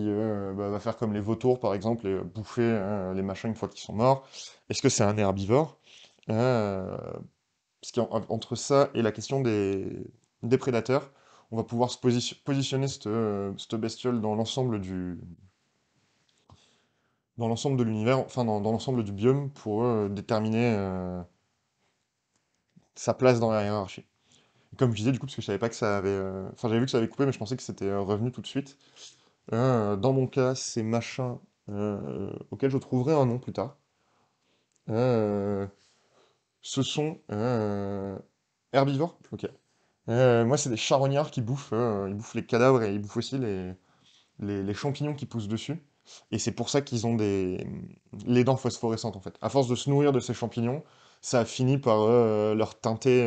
[SPEAKER 1] bah, va faire comme les vautours, par exemple, et bouffer les machins une fois qu'ils sont morts Est-ce que c'est un herbivore Parce ça et la question des, des prédateurs, on va pouvoir se positionner ce cette bestiole dans l'ensemble du, dans l'ensemble de l'univers, enfin dans, l'ensemble du biome, pour euh, déterminer euh, sa place dans la hiérarchie. comme je disais, du coup, parce que je savais pas que ça avait... Euh, enfin, j'avais vu que ça avait coupé, mais je pensais que c'était revenu tout de suite. dans mon cas, c'est machin auquel je trouverai un nom plus tard. ce sont herbivores Ok. moi, c'est des charognards qui bouffent, ils bouffent les cadavres et ils bouffent aussi les, les champignons qui poussent dessus. Et c'est pour ça qu'ils ont des... les dents phosphorescentes, en fait. À force de se nourrir de ces champignons, ça a fini par euh, euh, leur, teinter,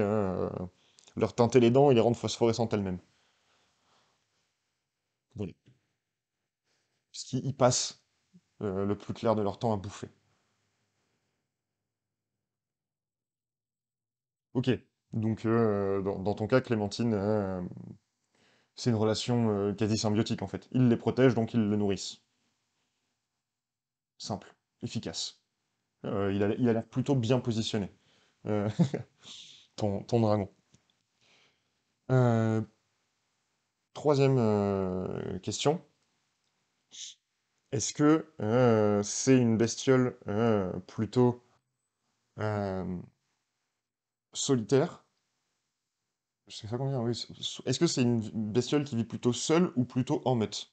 [SPEAKER 1] les dents et les rendre phosphorescentes elles-mêmes. Voilà. Puisqu'ils passent euh, le plus clair de leur temps à bouffer. Ok, donc dans, dans, ton cas, Clémentine, c'est une relation quasi symbiotique en fait. Ils les protègent, donc ils le nourrissent simple, efficace. Euh, il, a, l'air plutôt bien positionné, euh, (laughs) ton, dragon. Euh, troisième question. Est-ce que c'est une bestiole plutôt solitaire combien, oui. Est-ce que c'est une bestiole qui vit plutôt seule ou plutôt en meute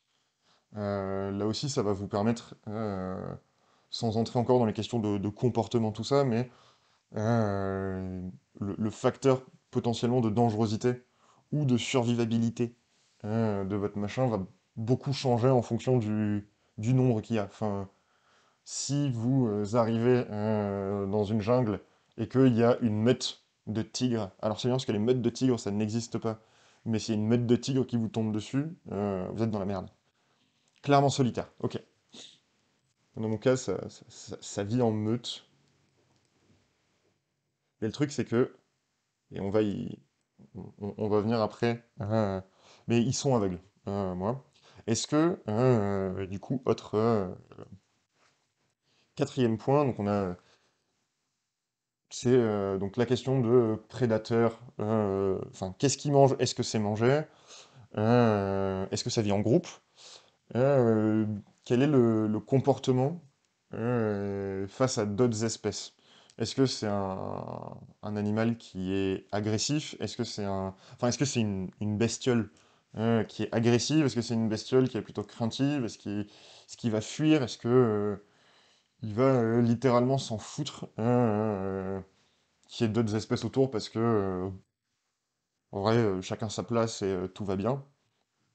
[SPEAKER 1] euh, là aussi, ça va vous permettre, euh, sans entrer encore dans les questions de, comportement, tout ça, mais euh, le, facteur potentiellement de dangerosité ou de survivabilité de votre machin va beaucoup changer en fonction du, nombre qu'il y a. Enfin, si vous arrivez dans une jungle et qu'il y a une meute de tigres, alors c'est bien parce que les meutes de tigres, ça n'existe pas, mais s'il y a une meute de tigres qui vous tombe dessus, vous êtes dans la merde. Clairement solitaire, ok. Dans mon cas, ça, vit en meute. Et le truc, c'est que, et on va y, on, va venir après, (laughs) mais ils sont aveugles, hein, moi. Est-ce que, hein, du coup, autre euh, quatrième point, donc on a, c'est euh, donc la question de prédateur. Hein, enfin, qu'est-ce qu'ils mangent Est-ce que c'est mangé Est-ce que ça vit en groupe euh, quel est le, comportement euh, face à d'autres espèces Est-ce que c'est un, animal qui est agressif Est-ce que c'est un, enfin, est-ce que c'est une, bestiole euh, qui est agressive Est-ce que c'est une bestiole qui est plutôt craintive Est-ce qu'il va fuir Est-ce que il va littéralement s'en foutre qu'il y ait d'autres espèces autour parce que en vrai chacun sa place et tout va bien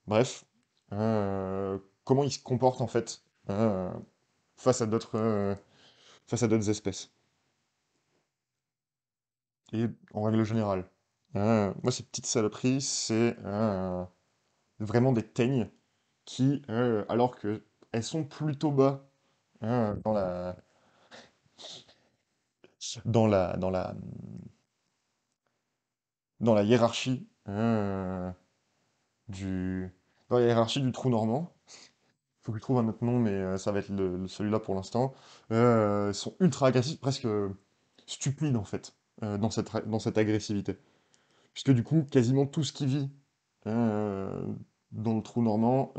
[SPEAKER 1] Bref, euh, comment ils se comportent en fait euh, face à d'autres euh, face à d'autres espèces. Et en règle générale, moi ces petites saloperies, c'est vraiment des teignes qui, alors que elles sont plutôt bas dans la dans la dans la dans la hiérarchie du dans la hiérarchie du trou normand. Il faut que je trouve un autre nom, mais euh, ça va être celui-là pour l'instant. Euh, ils sont ultra agressifs, presque euh, stupides en fait, dans, cette, agressivité. Puisque du coup, quasiment tout ce qui vit dans le trou normand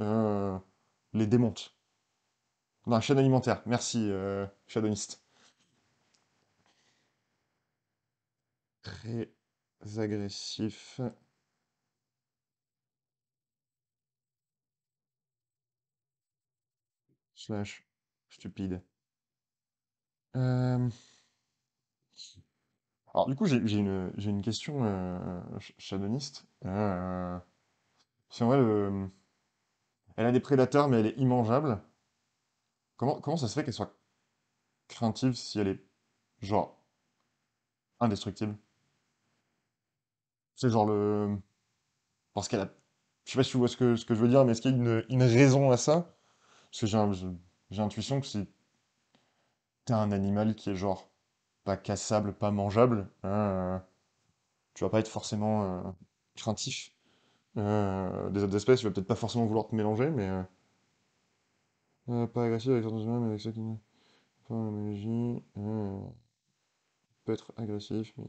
[SPEAKER 1] les démonte. Dans la chaîne alimentaire. Merci, Shadoniste. Très agressif. stupide. Euh, alors du coup, j'ai une, une, question euh, si en euh, vrai, elle a des prédateurs, mais elle est immangeable. Comment, ça se fait qu'elle soit craintive si elle est, genre, indestructible C'est genre le... Parce qu'elle a... Je sais pas si tu vois ce que, je veux dire, mais est-ce qu'il y a une raison à ça parce que j'ai l'intuition que si t'as un animal qui est genre pas cassable, pas mangeable, euh, tu vas pas être forcément euh, craintif. Euh, des autres espèces, tu vas peut-être pas forcément vouloir te mélanger, mais. pas agressif avec certains humains, mais avec ceux qui. pas la magie. peut être agressif, mais.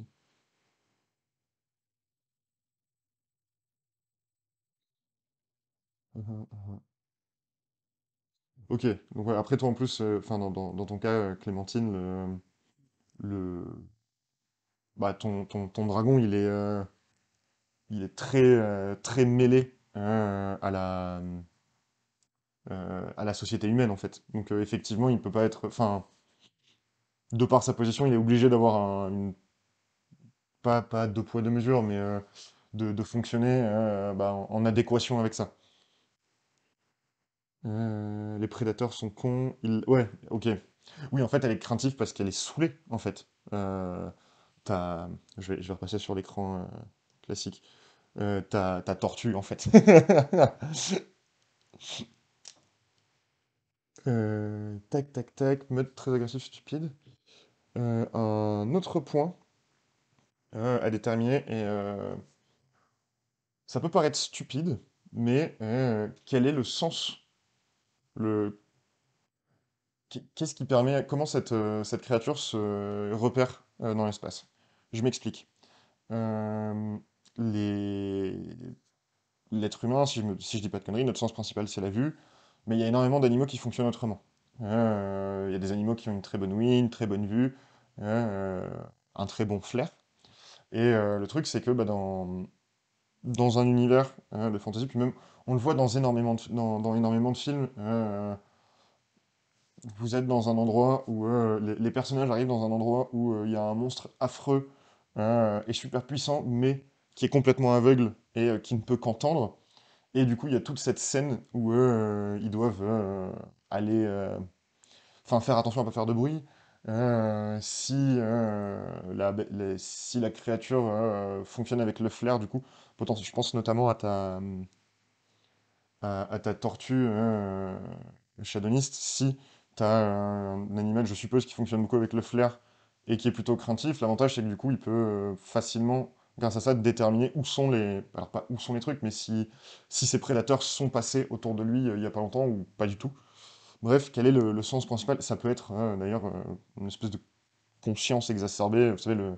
[SPEAKER 1] Ok, donc après toi en plus, euh, enfin dans, ton cas, euh, Clémentine, le, le- bah, ton, ton- dragon, il est, euh, il est très, très mêlé à la, à la société humaine en fait. Donc effectivement, il peut pas être, enfin, de par sa position, il est obligé d'avoir un- pas, pas deux poids de mesure, mais de, fonctionner bah, en adéquation avec ça. Euh, les prédateurs sont cons. Ouais, ok. Oui, en fait, elle est craintive parce qu'elle est saoulée, en fait. Euh, je, vais, je, vais, repasser sur l'écran euh, classique. ta, tortue, en fait. (laughs) tac, tac, tac. mode très agressif, stupide. un autre point à déterminer, et ça peut paraître stupide, mais quel est le sens le... Qu'est-ce qui permet, comment cette, euh, cette créature se repère euh, dans l'espace Je m'explique. Euh, les... L'être humain, si je, ne dis pas de conneries, notre sens principal c'est la vue, mais il y a énormément d'animaux qui fonctionnent autrement. Il y a des animaux qui ont une très bonne ouïe, une très bonne vue, un très bon flair. Et le truc c'est que bah, dans, dans un univers euh, de fantasy, puis même on le voit dans énormément de, dans, énormément de films. Euh, vous êtes dans un endroit où euh, les, personnages arrivent dans un endroit où il y a un monstre affreux et super puissant, mais qui est complètement aveugle et qui ne peut qu'entendre. Et du coup, il y a toute cette scène où ils doivent aller, enfin faire attention à pas faire de bruit, si, la, si la créature fonctionne avec le flair, du coup, je pense notamment à ta, à, ta tortue hein, euh, chadoniste. Si tu as un animal, je suppose, qui fonctionne beaucoup avec le flair et qui est plutôt craintif, l'avantage c'est que du coup, il peut euh, facilement, grâce à ça, déterminer où sont les. Alors, pas où sont les trucs, mais si, si ses prédateurs sont passés autour de lui euh, il y a pas longtemps ou pas du tout. Bref, quel est le, sens principal Ça peut être hein, d'ailleurs une espèce de conscience exacerbée, vous savez, le,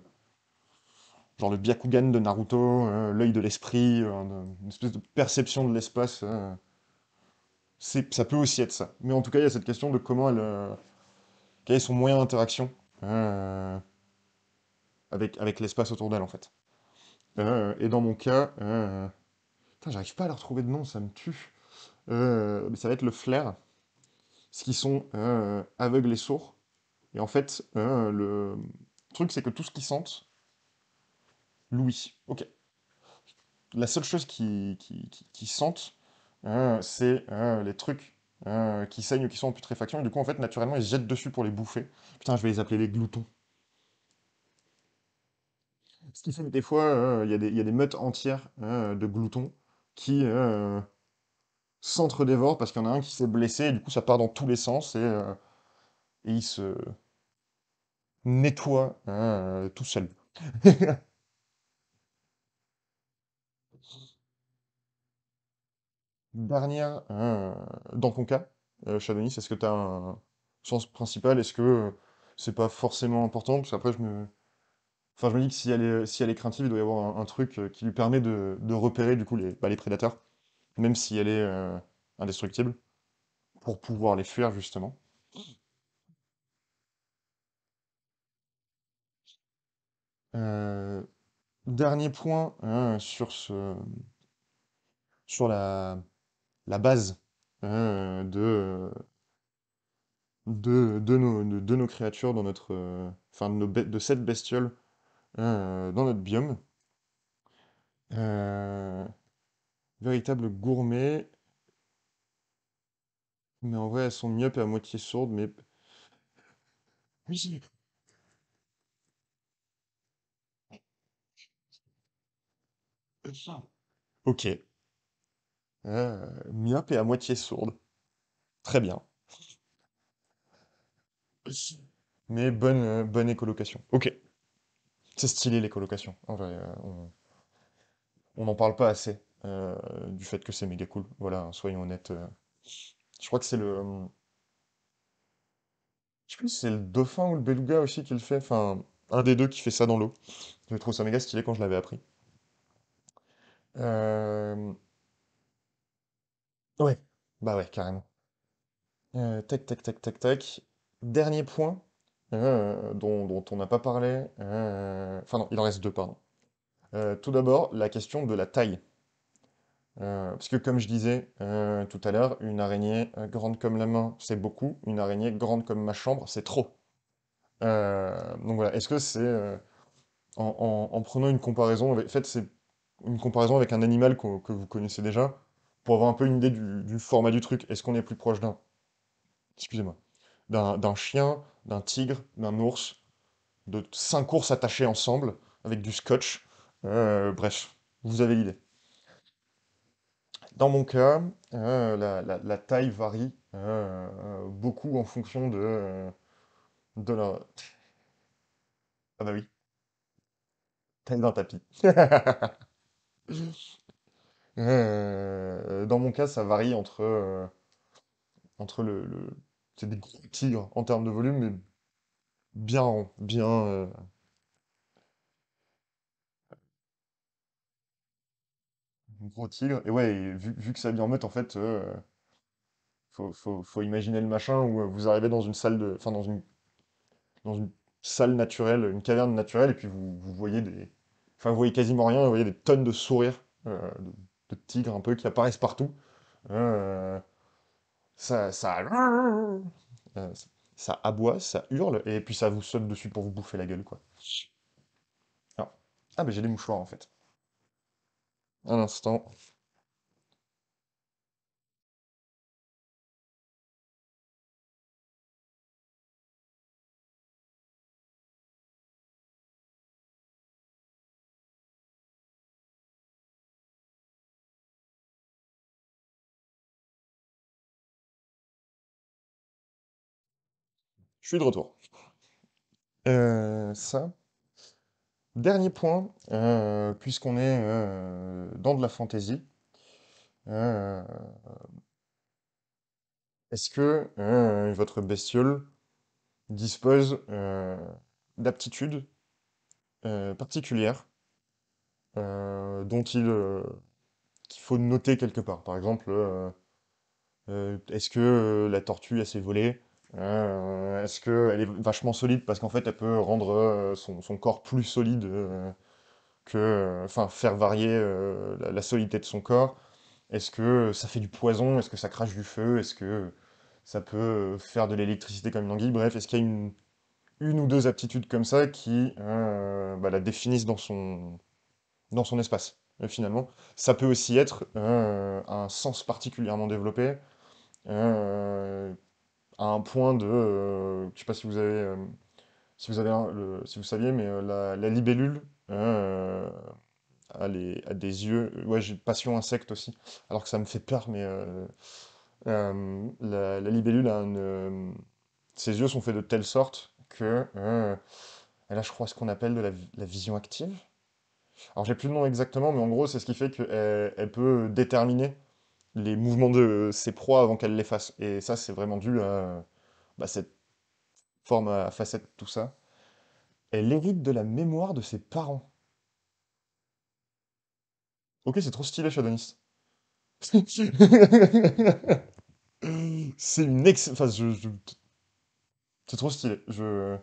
[SPEAKER 1] genre le Byakugan de Naruto, euh, l'œil de l'esprit, euh, une espèce de perception de l'espace. Euh. ça peut aussi être ça. Mais en tout cas, il y a cette question de comment elle. quel est son moyen d'interaction avec, avec l'espace autour d'elle, en fait. et dans mon cas. Putain, j'arrive pas à leur trouver de nom, ça me tue. ça va être le flair ce qui sont aveugles et sourds. Et en fait, le truc, c'est que tout ce qu'ils sentent, Louis. Ok. La seule chose qui, qui, sentent, hein, c'est hein, les trucs hein, qui saignent ou qui sont en putréfaction. Et du coup, en fait, naturellement, ils se jettent dessus pour les bouffer. Putain, je vais les appeler les gloutons. Ce qui fait que des fois, il y, a des meutes entières de gloutons qui s'entre-dévorent parce qu'il y en a un qui s'est blessé et du coup, ça part dans tous les sens et, euh, et il se nettoie tout seul. (laughs) Dernière, euh, dans ton cas, euh, est-ce que tu as un sens principal Est-ce que euh, c'est pas forcément important Parce qu'après, je me... Enfin, je me dis que si elle est, si elle est craintive, il doit y avoir un, truc euh, qui lui permet de, repérer du coup bah, les, prédateurs, même si elle est indestructible, pour pouvoir les fuir justement. dernier point hein, sur ce, sur la, la base hein, de, euh, de, de, nos, de, nos créatures, dans notre, euh, de, cette bestiole hein, euh, dans notre biome. véritable gourmet. Mais en vrai, elles sont myopes et à moitié sourdes, mais... Oui. Ok. Euh, myope et à moitié sourde. Très bien. Mais bonne, euh, bonne écolocation. Ok. C'est stylé l'écolocation. En euh, on n'en parle pas assez euh, du fait que c'est méga cool. Voilà, soyons honnêtes. Je crois que c'est le. Je sais plus si c'est le dauphin ou le beluga aussi qui le fait. Enfin, un des deux qui fait ça dans l'eau. Je trouve ça méga stylé quand je l'avais appris. Euh. Ouais, bah ouais, carrément. tac, tac, tac, tac, tac. Dernier point dont, on n'a pas parlé. Enfin non, il en reste deux, pardon. tout d'abord, la question de la taille. parce que comme je disais tout à l'heure, une araignée grande comme la main, c'est beaucoup. Une araignée grande comme ma chambre, c'est trop. donc voilà, est-ce que c'est... en, prenant une comparaison, En fait, c'est une comparaison avec un animal que vous connaissez déjà pour avoir un peu une idée du, format du truc. Est-ce qu'on est plus proche d'un. Excusez-moi. D'un chien, d'un tigre, d'un ours, de cinq ours attachés ensemble, avec du scotch. Euh, bref, vous avez l'idée. Dans mon cas, euh, la, taille varie euh, beaucoup en fonction de, de la... Ah bah oui. Taille d'un tapis. (laughs) (laughs) Euh, dans mon cas, ça varie entre, euh, entre le, C'est des gros tigres en termes de volume, mais bien, bien. Euh, gros tigre. Et ouais, vu, que ça vient en meute, en fait, faut, imaginer le machin où vous arrivez dans une salle de, enfin dans une, dans une salle naturelle, une caverne naturelle, et puis vous, voyez des, enfin vous voyez quasiment rien, vous voyez des tonnes de sourires, Tigre, tigres un peu qui apparaissent partout. Euh, ça, ça, euh, ça aboie, ça hurle, et puis ça vous saute dessus pour vous bouffer la gueule, quoi. Ah, mais j'ai des mouchoirs, en fait. Un instant. Je suis de retour. Euh, ça. Dernier point, euh, puisqu'on est euh, dans de la fantaisie. Est-ce que votre bestiole dispose d'aptitudes particulières dont il qu'il faut noter quelque part Par exemple, est-ce que la tortue a ses volets euh, est-ce qu'elle est vachement solide parce qu'en fait elle peut rendre euh, son, corps plus solide euh, que. Enfin, faire varier la, solidité de son corps Est-ce que ça fait du poison Est-ce que ça crache du feu Est-ce que ça peut faire de l'électricité comme une anguille Bref, est-ce qu'il y a une, une, ou deux aptitudes comme ça qui bah, la définissent dans son, dans son espace, finalement Ça peut aussi être un sens particulièrement développé à un point de. Euh, je sais pas si vous avez. Euh, si vous, avez si vous saviez, mais euh, la, libellule hein, a, des yeux. Ouais, j'ai passion insecte aussi, alors que ça me fait peur, mais la, libellule a une. ses yeux sont faits de telle sorte que. Hein, elle a, je crois, ce qu'on appelle de la, vision active. Alors, j'ai plus le nom exactement, mais en gros, c'est ce qui fait qu'elle elle peut déterminer les mouvements de ses proies avant qu'elle les fasse. Et ça, c'est vraiment dû à bah, cette forme à facettes, tout ça. Elle hérite de la mémoire de ses parents. Ok, c'est trop stylé, Shadonis. c'est une ex... Enfin, je... C'est trop stylé. Je...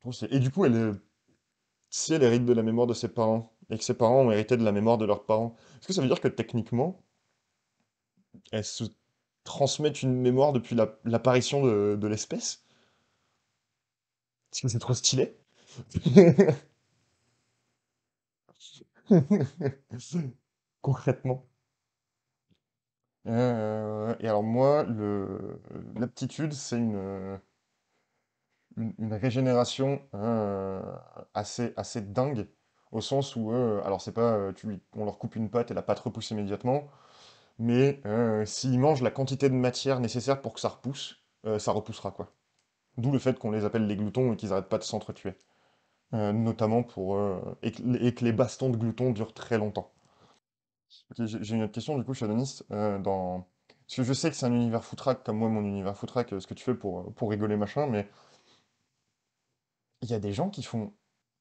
[SPEAKER 1] Trop Et du coup, elle... Si elle hérite de la mémoire de ses parents, et que ses parents ont hérité de la mémoire de leurs parents. Est-ce que ça veut dire que techniquement, elles se transmettent une mémoire depuis l'apparition de, l'espèce Est-ce que c'est trop stylé (laughs) Concrètement. Euh, et alors moi, l'aptitude, c'est une, une, régénération euh, assez, assez dingue au sens où, euh, alors c'est pas, euh, tu on leur coupe une pâte et la pâte repousse immédiatement, mais euh, s'ils mangent la quantité de matière nécessaire pour que ça repousse, ça repoussera quoi. D'où le fait qu'on les appelle les gloutons et qu'ils arrêtent pas de s'entretuer. notamment pour. Et que, les bastons de gloutons durent très longtemps. J'ai une autre question du coup, Shadonis. dans... Parce que je sais que c'est un univers foutraque, comme moi mon univers foutraque, ce que tu fais pour, pour rigoler machin, mais il y a des gens qui font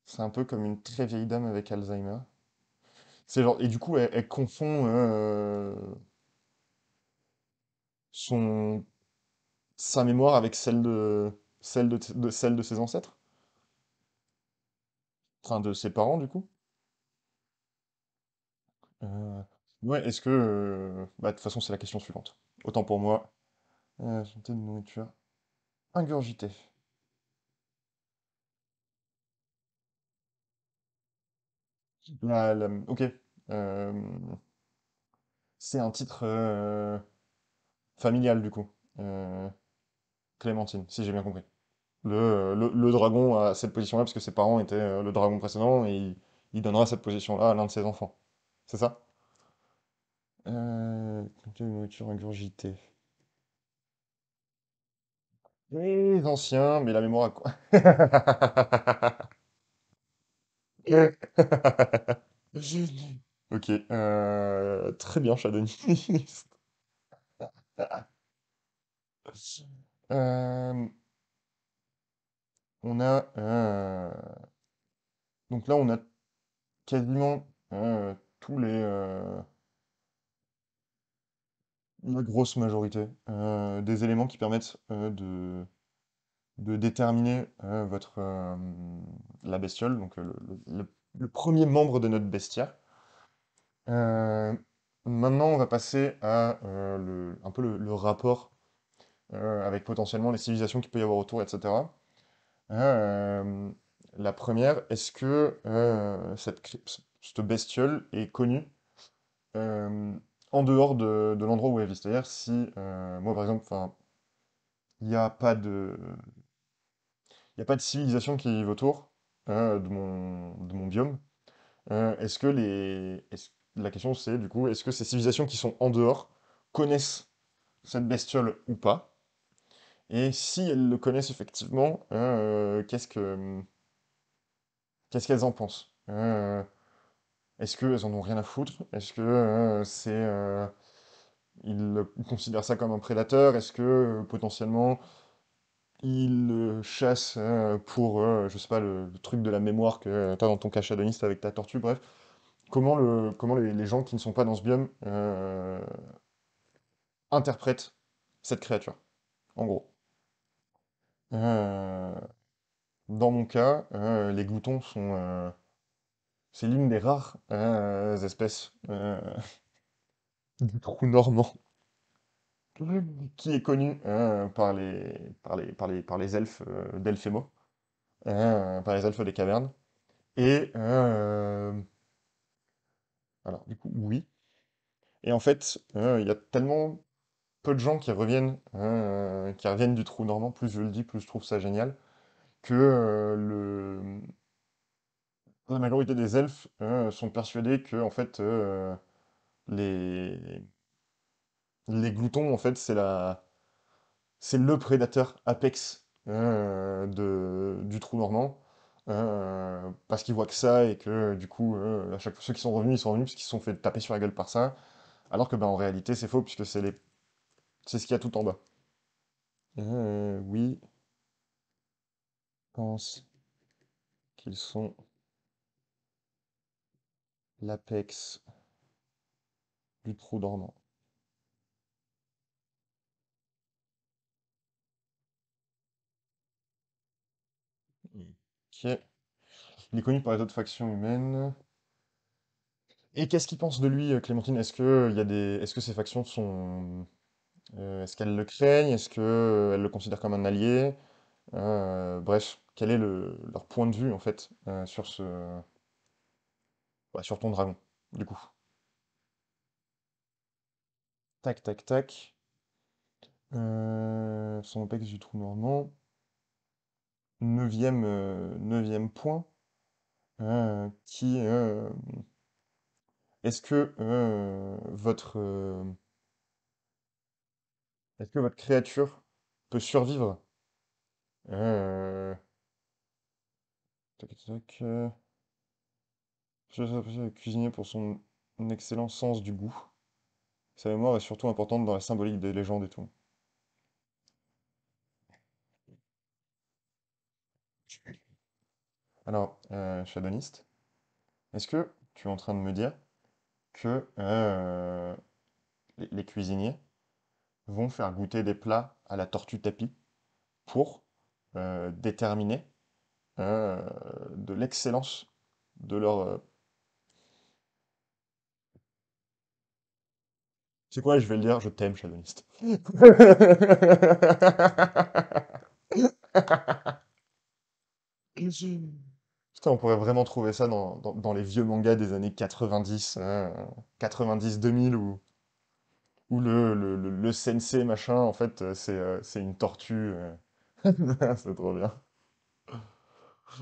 [SPEAKER 1] c'est un peu comme une très vieille dame avec Alzheimer. C'est genre, et du coup, elle, confond euh, son, sa mémoire avec celle de, celle de, celle de ses ancêtres. Enfin, de ses parents, du coup. Euh, ouais, est-ce que. Euh, bah, de toute façon, c'est la question suivante. Autant pour moi. santé de nourriture. Ingurgité. ok. Euh, c'est un titre euh, familial, du coup. Euh, Clémentine, si j'ai bien compris. Le, le, dragon a cette position-là, parce que ses parents étaient le dragon précédent, et il, donnera cette position-là à l'un de ses enfants. C'est ça? Euh, de nourriture Les anciens, mais la mémoire à quoi? (laughs) (laughs) Ok, euh, très bien, chadoniste. (laughs) Euh, on a. Euh, donc là, on a quasiment tous les. la grosse majorité des éléments qui permettent de, de déterminer euh, votre, euh, la bestiole, donc euh, le, premier membre de notre bestiaire. maintenant, on va passer à un peu le, rapport avec potentiellement les civilisations qu'il peut y avoir autour, etc. la première, est-ce que cette, cette, bestiole est connue en dehors de, de l'endroit où elle vit C'est-à-dire si, moi par exemple, il n'y a pas de il n'y a pas de civilisation qui vit autour euh, de, mon, biome. Euh, est-ce que les. la question c'est du coup, est-ce que ces civilisations qui sont en dehors connaissent cette bestiole ou pas Et si elles le connaissent effectivement, euh, qu'est-ce que. Qu'est-ce qu'elles en pensent Est-ce qu'elles en ont rien à foutre Est-ce que c'est. ils considèrent ça comme un prédateur Est-ce que potentiellement il chasse euh, pour, euh, je sais pas, le, truc de la mémoire que tu as dans ton cache avec ta tortue, bref. Comment, le, comment les, gens qui ne sont pas dans ce biome euh, interprètent cette créature, en gros. dans mon cas, les goutons sont... c'est l'une des rares espèces (laughs) du trou normand qui est connu hein, par, les, par, les, par, les, par les elfes euh, d'Elfemo, hein, par les elfes des cavernes. Et euh, alors, du coup, oui. Et en fait, hein, il y a tellement peu de gens qui reviennent, qui reviennent du trou normand, plus je le dis, plus je trouve ça génial, que euh, le, la majorité des elfes sont persuadés que, en fait, les les gloutons, en fait, c'est la... c'est le prédateur apex euh, de... du trou normand. Euh, parce qu'ils voient que ça et que du coup, euh, à chaque fois, ceux qui sont revenus, ils sont revenus parce qu'ils se sont fait taper sur la gueule par ça. Alors que ben, en réalité, c'est faux puisque c'est les... c'est ce qu'il y a tout en bas. Euh, oui. Pense qu'ils sont l'apex du trou dormant. Il est connu par les autres factions humaines. Et qu'est-ce qu'il pense de lui, euh, Clémentine Est-ce que, euh, Est-ce que ces factions sont... Euh, est-ce qu'elles le craignent Est-ce qu'elles le considèrent comme un allié Bref, quel est leur point de vue, en fait, sur ce... Bah, sur ton dragon, du coup Tac, tac, tac. son opex du trou normand neuvième, euh, neuvième point, euh, qui euh, est-ce que votre est-ce que votre créature peut survivre cuisinier pour son excellent sens du goût. Sa mémoire est surtout importante dans la symbolique des légendes et tout. Alors, euh, est-ce que tu es en train de me dire que euh, les, cuisiniers vont faire goûter des plats à la tortue tapis pour euh, déterminer euh, de l'excellence de leur... C'est quoi, je vais le dire, je t'aime, Shadoniste. (laughs) on pourrait vraiment trouver ça dans, les vieux mangas des années 90, 90-2000, euh, où, le, le, le, sensei, machin, en fait, euh, euh, c'est une tortue. (laughs) c'est trop bien.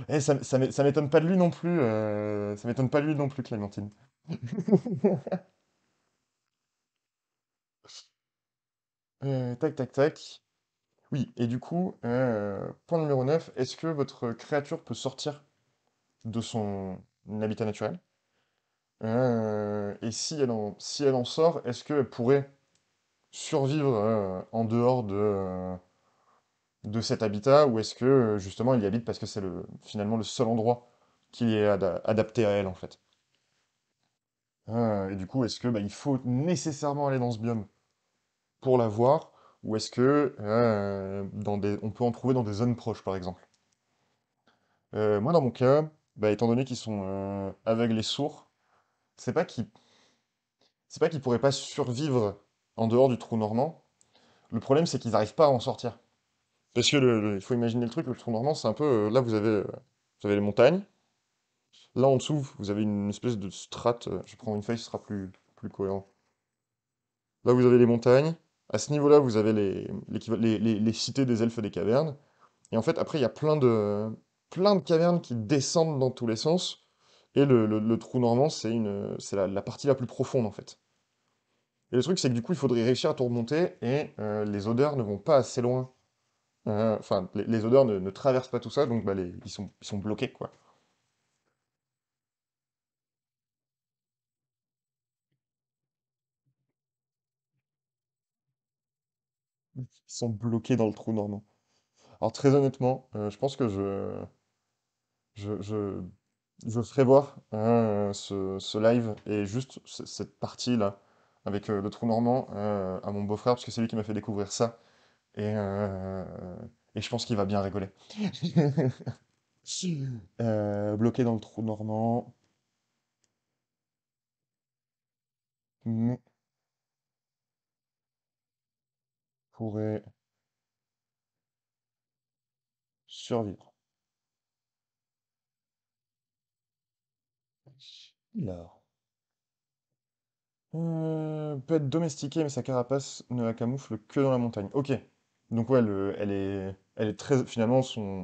[SPEAKER 1] Et eh, ça, ça, m'étonne pas de lui non plus, ça m'étonne pas de lui non plus, Clémentine. (laughs) tac, tac, tac. Oui, et du coup, point numéro 9, est-ce que votre créature peut sortir de son habitat naturel. Euh, et si elle, en, si elle en sort, est-ce qu'elle pourrait survivre euh, en dehors de, euh, de cet habitat ou est-ce que justement elle y habite parce que c'est le, finalement le seul endroit qui est adapté à elle en fait Et du coup, est-ce que bah, il faut nécessairement aller dans ce biome pour la voir ou est-ce que on peut en trouver dans des zones proches, par exemple Moi, dans mon cas, bah, étant donné qu'ils sont euh, aveugles avec les sourds, c'est pas qu'ils c'est pas qu'ils pourraient pas survivre en dehors du trou normand. Le problème, c'est qu'ils n'arrivent pas à en sortir. Parce que il faut imaginer le truc, le trou normand, c'est un peu euh, là vous avez euh, vous avez les montagnes. Là en dessous, vous avez une espèce de strate. je prends une feuille, ce sera plus plus cohérent. Là vous avez les montagnes. À ce niveau-là, vous avez les les, les cités des elfes des cavernes. Et en fait, après, il y a plein de plein de cavernes qui descendent dans tous les sens. Et le, trou normand, c'est la, partie la plus profonde en fait. Et le truc, c'est que du coup, il faudrait réussir à tout remonter et euh, les odeurs ne vont pas assez loin. Euh, enfin, les, odeurs ne, traversent pas tout ça, donc bah, ils, sont, ils sont bloqués quoi. Ils sont bloqués dans le trou normand. Alors très honnêtement, euh, je pense que je, je, je, ferai voir hein, ce, live et juste cette partie-là avec euh, le trou normand euh, à mon beau-frère, parce que c'est lui qui m'a fait découvrir ça. Et, euh, et je pense qu'il va bien rigoler. (laughs) bloqué dans le trou normand. Mais pourrait survivre. Hmm, peut être domestiqué, mais sa carapace ne la camoufle que dans la montagne. Ok. Donc ouais, elle est, elle est très finalement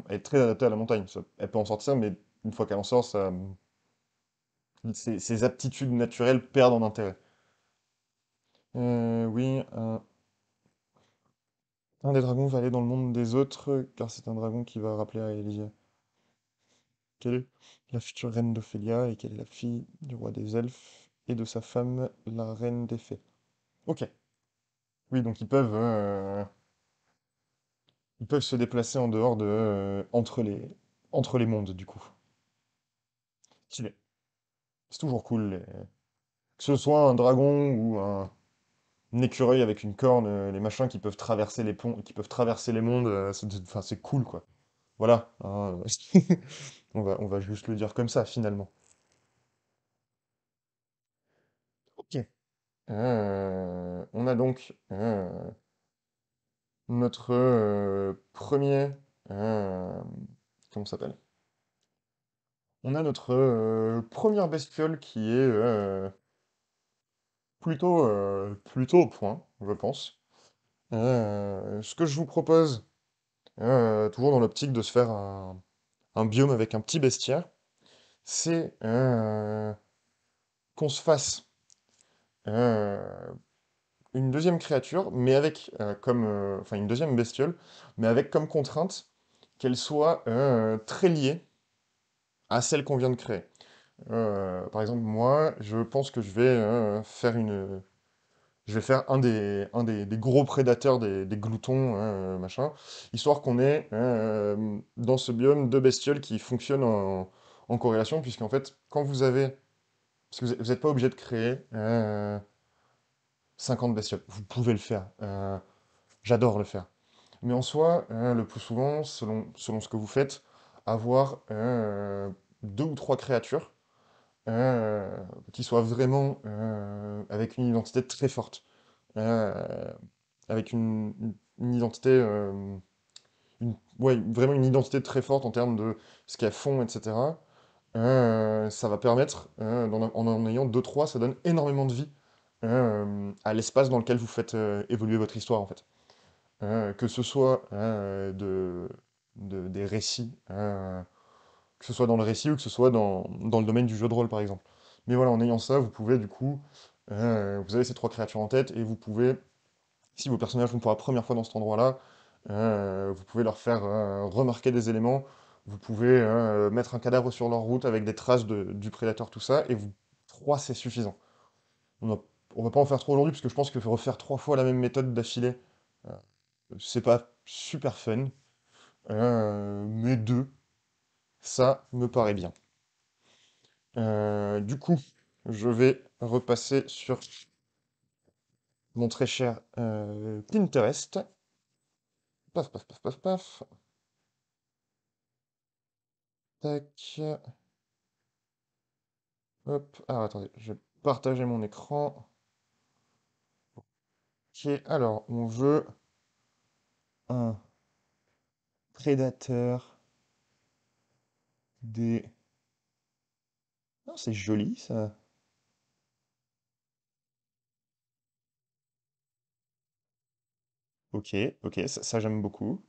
[SPEAKER 1] elle est très adaptée à la montagne. elle peut en sortir, mais une fois qu'elle en sort, ses, aptitudes naturelles perdent en intérêt. Euh, oui, un, des dragons va aller dans le monde des autres, car c'est un dragon qui va rappeler à Elia quelle est la future reine d'Ophélia et qu'elle est la fille du roi des elfes et de sa femme, la reine des fées. Ok. Oui, donc ils peuvent, euh, ils peuvent se déplacer en dehors de, euh, entre les, entre les mondes du coup. C'est toujours cool. Que ce soit un dragon ou un, écureuil avec une corne, euh, les machins qui peuvent traverser les ponts, qui peuvent traverser les mondes, c'est cool quoi. Voilà, ah, (laughs) on, va, juste le dire comme ça finalement. Ok. Euh, on a donc euh, notre euh, premier... comment s'appelle On a notre première bestiole qui est plutôt, plutôt au point, je pense. ce que je vous propose, Hein, euh, toujours dans l'optique de se faire un, biome avec un petit bestiaire, c'est euh, qu'on se fasse euh, une deuxième créature, mais avec comme. Enfin, une deuxième bestiole, mais avec comme contrainte qu'elle soit très liée à celle qu'on vient de créer. par exemple, moi, je pense que je vais faire une je vais faire un des, gros prédateurs des, gloutons, hein, euh, machin, histoire qu'on ait hein, euh, dans ce biome deux bestioles qui fonctionnent en, corrélation, puisqu'en fait, quand vous avez... Parce que vous n'êtes pas obligé de créer 50 euh, bestioles. Vous pouvez le faire. J'adore le faire. Mais en soi, hein, le plus souvent, selon ce que vous faites, avoir deux ou trois créatures euh, qui soit vraiment euh, avec une identité très forte, euh, avec une, identité, euh, une, ouais, vraiment une identité très forte en termes de ce qu'elles font, etc. ça va permettre, en, en ayant deux trois, ça donne énormément de vie à l'espace dans lequel vous faites évoluer votre histoire, en fait. que ce soit de, de, des récits que ce soit dans le récit ou que ce soit dans, le domaine du jeu de rôle, par exemple. Mais voilà, en ayant ça, vous pouvez du coup, euh, vous avez ces trois créatures en tête et vous pouvez, si vos personnages vont pour la première fois dans cet endroit-là, euh, vous pouvez leur faire euh, remarquer des éléments, vous pouvez mettre un cadavre sur leur route avec des traces du prédateur, tout ça, et vous, trois, c'est suffisant. On ne va pas en faire trop aujourd'hui, parce que je pense que refaire trois fois la même méthode d'affilée, c'est pas super fun, mais deux, ça me paraît bien. Euh, du coup, je vais repasser sur mon très cher euh, Pinterest. Paf, paf, paf, paf, paf. Tac. Hop. Ah, attendez, je vais partager mon écran. Ok, alors, on veut un prédateur des... Non, c'est joli ça. Ok, ok, ça, j'aime beaucoup.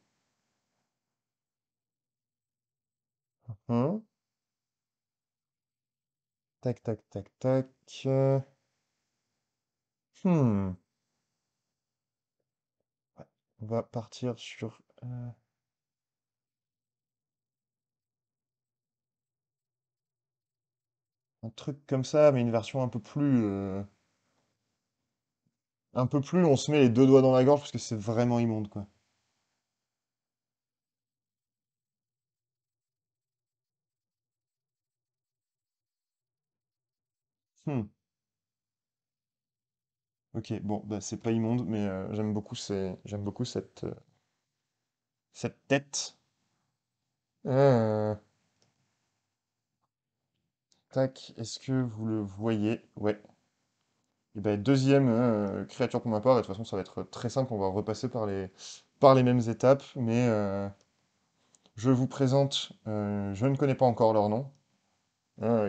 [SPEAKER 1] Uh-huh. Tac, tac, tac, tac. Hmm. On va partir sur... Euh, un truc comme ça, mais une version un peu plus. Euh, un peu plus, on se met les deux doigts dans la gorge parce que c'est vraiment immonde, quoi. Hmm. Ok, bon, bah, c'est pas immonde, mais euh, j'aime beaucoup, j'aime beaucoup cette, euh, cette tête. Euh, Tac, est-ce que vous le voyez Ouais. Et eh ben, deuxième euh, créature pour ma part, de toute façon ça va être très simple, on va repasser par les, par les mêmes étapes, mais euh, je vous présente, euh, je ne connais pas encore leur nom,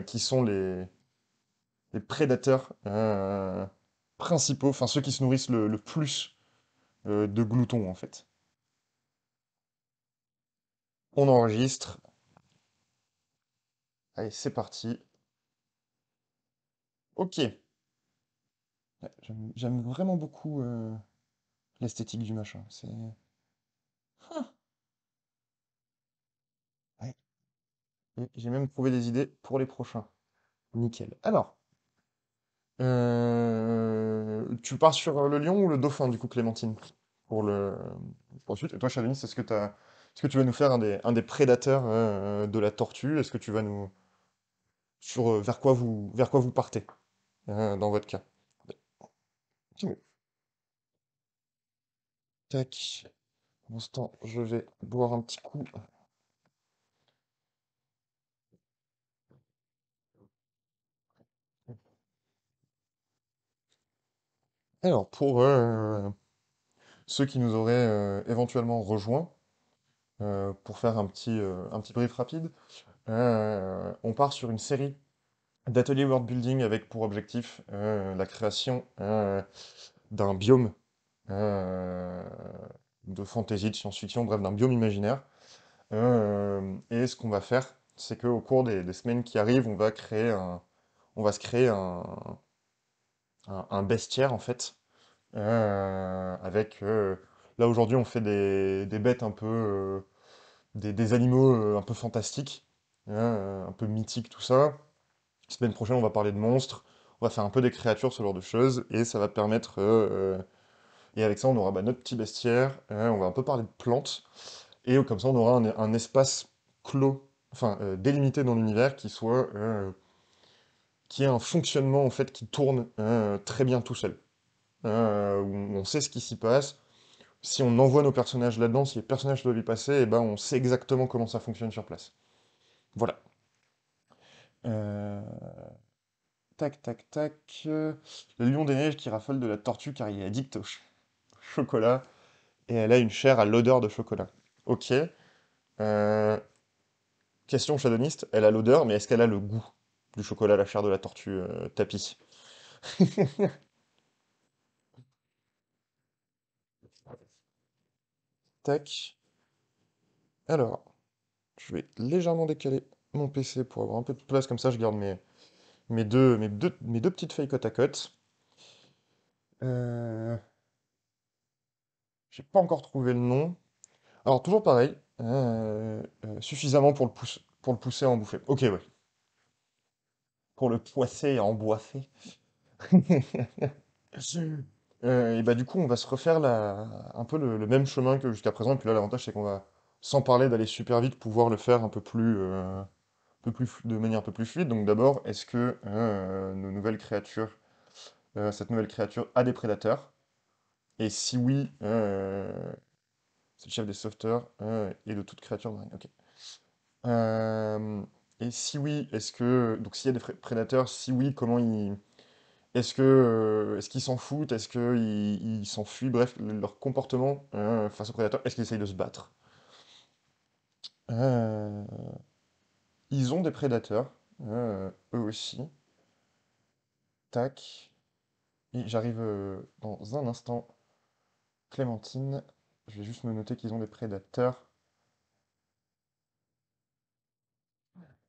[SPEAKER 1] qui sont les, les prédateurs principaux, enfin ceux qui se nourrissent le plus de gloutons en fait. On enregistre. Allez, c'est parti. Ok. j'aime, vraiment beaucoup euh, l'esthétique du machin. C'est. Hein. J'ai même trouvé des idées pour les prochains. Nickel. Alors, euh, tu pars sur le lion ou le dauphin, du coup, Clémentine, pour le pour Et toi, Chaline, est-ce que, est-ce que tu vas nous faire un des, prédateurs euh, de la tortue Est-ce que tu vas nous. Sur, vers quoi vous, vers quoi vous partez euh, dans votre cas. Tac. Pour l'instant, je vais boire un petit coup. Alors, pour euh, ceux qui nous auraient euh, éventuellement rejoints, pour faire un petit, un petit brief rapide, on part sur une série d'atelier world building avec pour objectif euh, la création euh, d'un biome euh, de fantaisie, de science-fiction, bref, d'un biome imaginaire. et ce qu'on va faire, c'est qu'au cours des, semaines qui arrivent, on va, créer on va se créer un, bestiaire, en fait, avec... là, aujourd'hui, on fait des, bêtes un peu... des, des, animaux un peu fantastiques, hein, un peu mythiques, tout ça. Semaine prochaine, on va parler de monstres, on va faire un peu des créatures, ce genre de choses, et ça va permettre... Euh, euh, et avec ça, on aura bah, notre petit bestiaire, hein, on va un peu parler de plantes, et comme ça, on aura un, espace clos, enfin, euh, délimité dans l'univers qui soit... qui ait un fonctionnement, en fait, qui tourne hein, très bien tout seul. Hein, on sait ce qui s'y passe, si on envoie nos personnages là-dedans, si les personnages doivent y passer, et eh ben on sait exactement comment ça fonctionne sur place. Voilà. Euh, tac, tac, tac. Le lion des neiges qui raffole de la tortue car il est addict au chocolat. Et elle a une chair à l'odeur de chocolat. Ok. Euh, question chadoniste, elle a l'odeur, mais est-ce qu'elle a le goût du chocolat, la chair de la tortue euh, tapis (laughs) Tac. Alors, je vais légèrement décaler mon PC pour avoir un peu de place, comme ça je garde mes, mes, deux, mes, mes deux petites feuilles côte à côte. Euh, j'ai pas encore trouvé le nom. Alors toujours pareil, euh, euh, suffisamment pour le, pour le pousser à en bouffer. Ok, ouais. Pour le poisser et en (laughs) et bah du coup, on va se refaire un peu le, même chemin que jusqu'à présent. Et puis là, l'avantage, c'est qu'on va, sans parler d'aller super vite, pouvoir le faire un peu plus, plus, de manière un peu plus fluide. Donc d'abord, est-ce que euh, nos nouvelles créatures, euh, cette nouvelle créature a des prédateurs Et si oui, euh, c'est le chef des sauveteurs et de toute créature marine. Ok. et si oui, est-ce que donc s'il y a des prédateurs, si oui, comment ils est-ce que est-ce qu'ils s'en foutent Est-ce qu'ils s'enfuient Bref, leur comportement face aux prédateurs, est-ce qu'ils essayent de se battre ils ont des prédateurs, euh, eux aussi. Tac. J'arrive euh, dans un instant. Clémentine, je vais juste me noter qu'ils ont des prédateurs.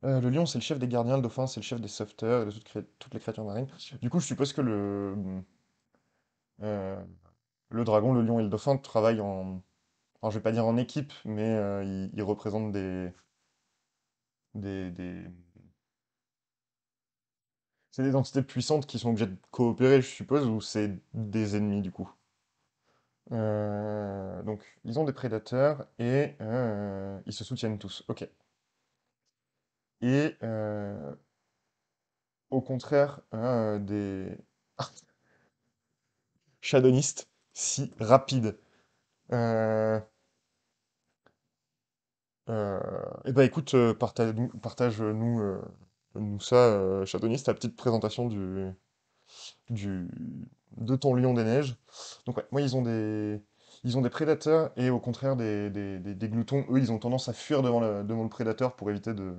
[SPEAKER 1] Euh, le lion, c'est le chef des gardiens, le dauphin, c'est le chef des sauveteurs, de toutes, toutes, les créatures marines. Du coup, je suppose que le... le dragon, le lion et le dauphin travaillent en... Alors, je vais pas dire en équipe, mais ils, représentent des des, C'est des entités puissantes qui sont obligées de coopérer, je suppose, ou c'est des ennemis du coup euh, Donc, ils ont des prédateurs et euh, ils se soutiennent tous. Ok. Et euh, au contraire, des shadonistes (laughs) si rapides. Et euh, eh ben écoute, euh, partage-nous partage-nous, nous ça, euh, ta petite présentation du, du, de ton lion des neiges. Donc ouais, moi ils ont des, ils ont des prédateurs et au contraire des, des, gloutons, eux ils ont tendance à fuir devant le, devant le prédateur pour éviter de,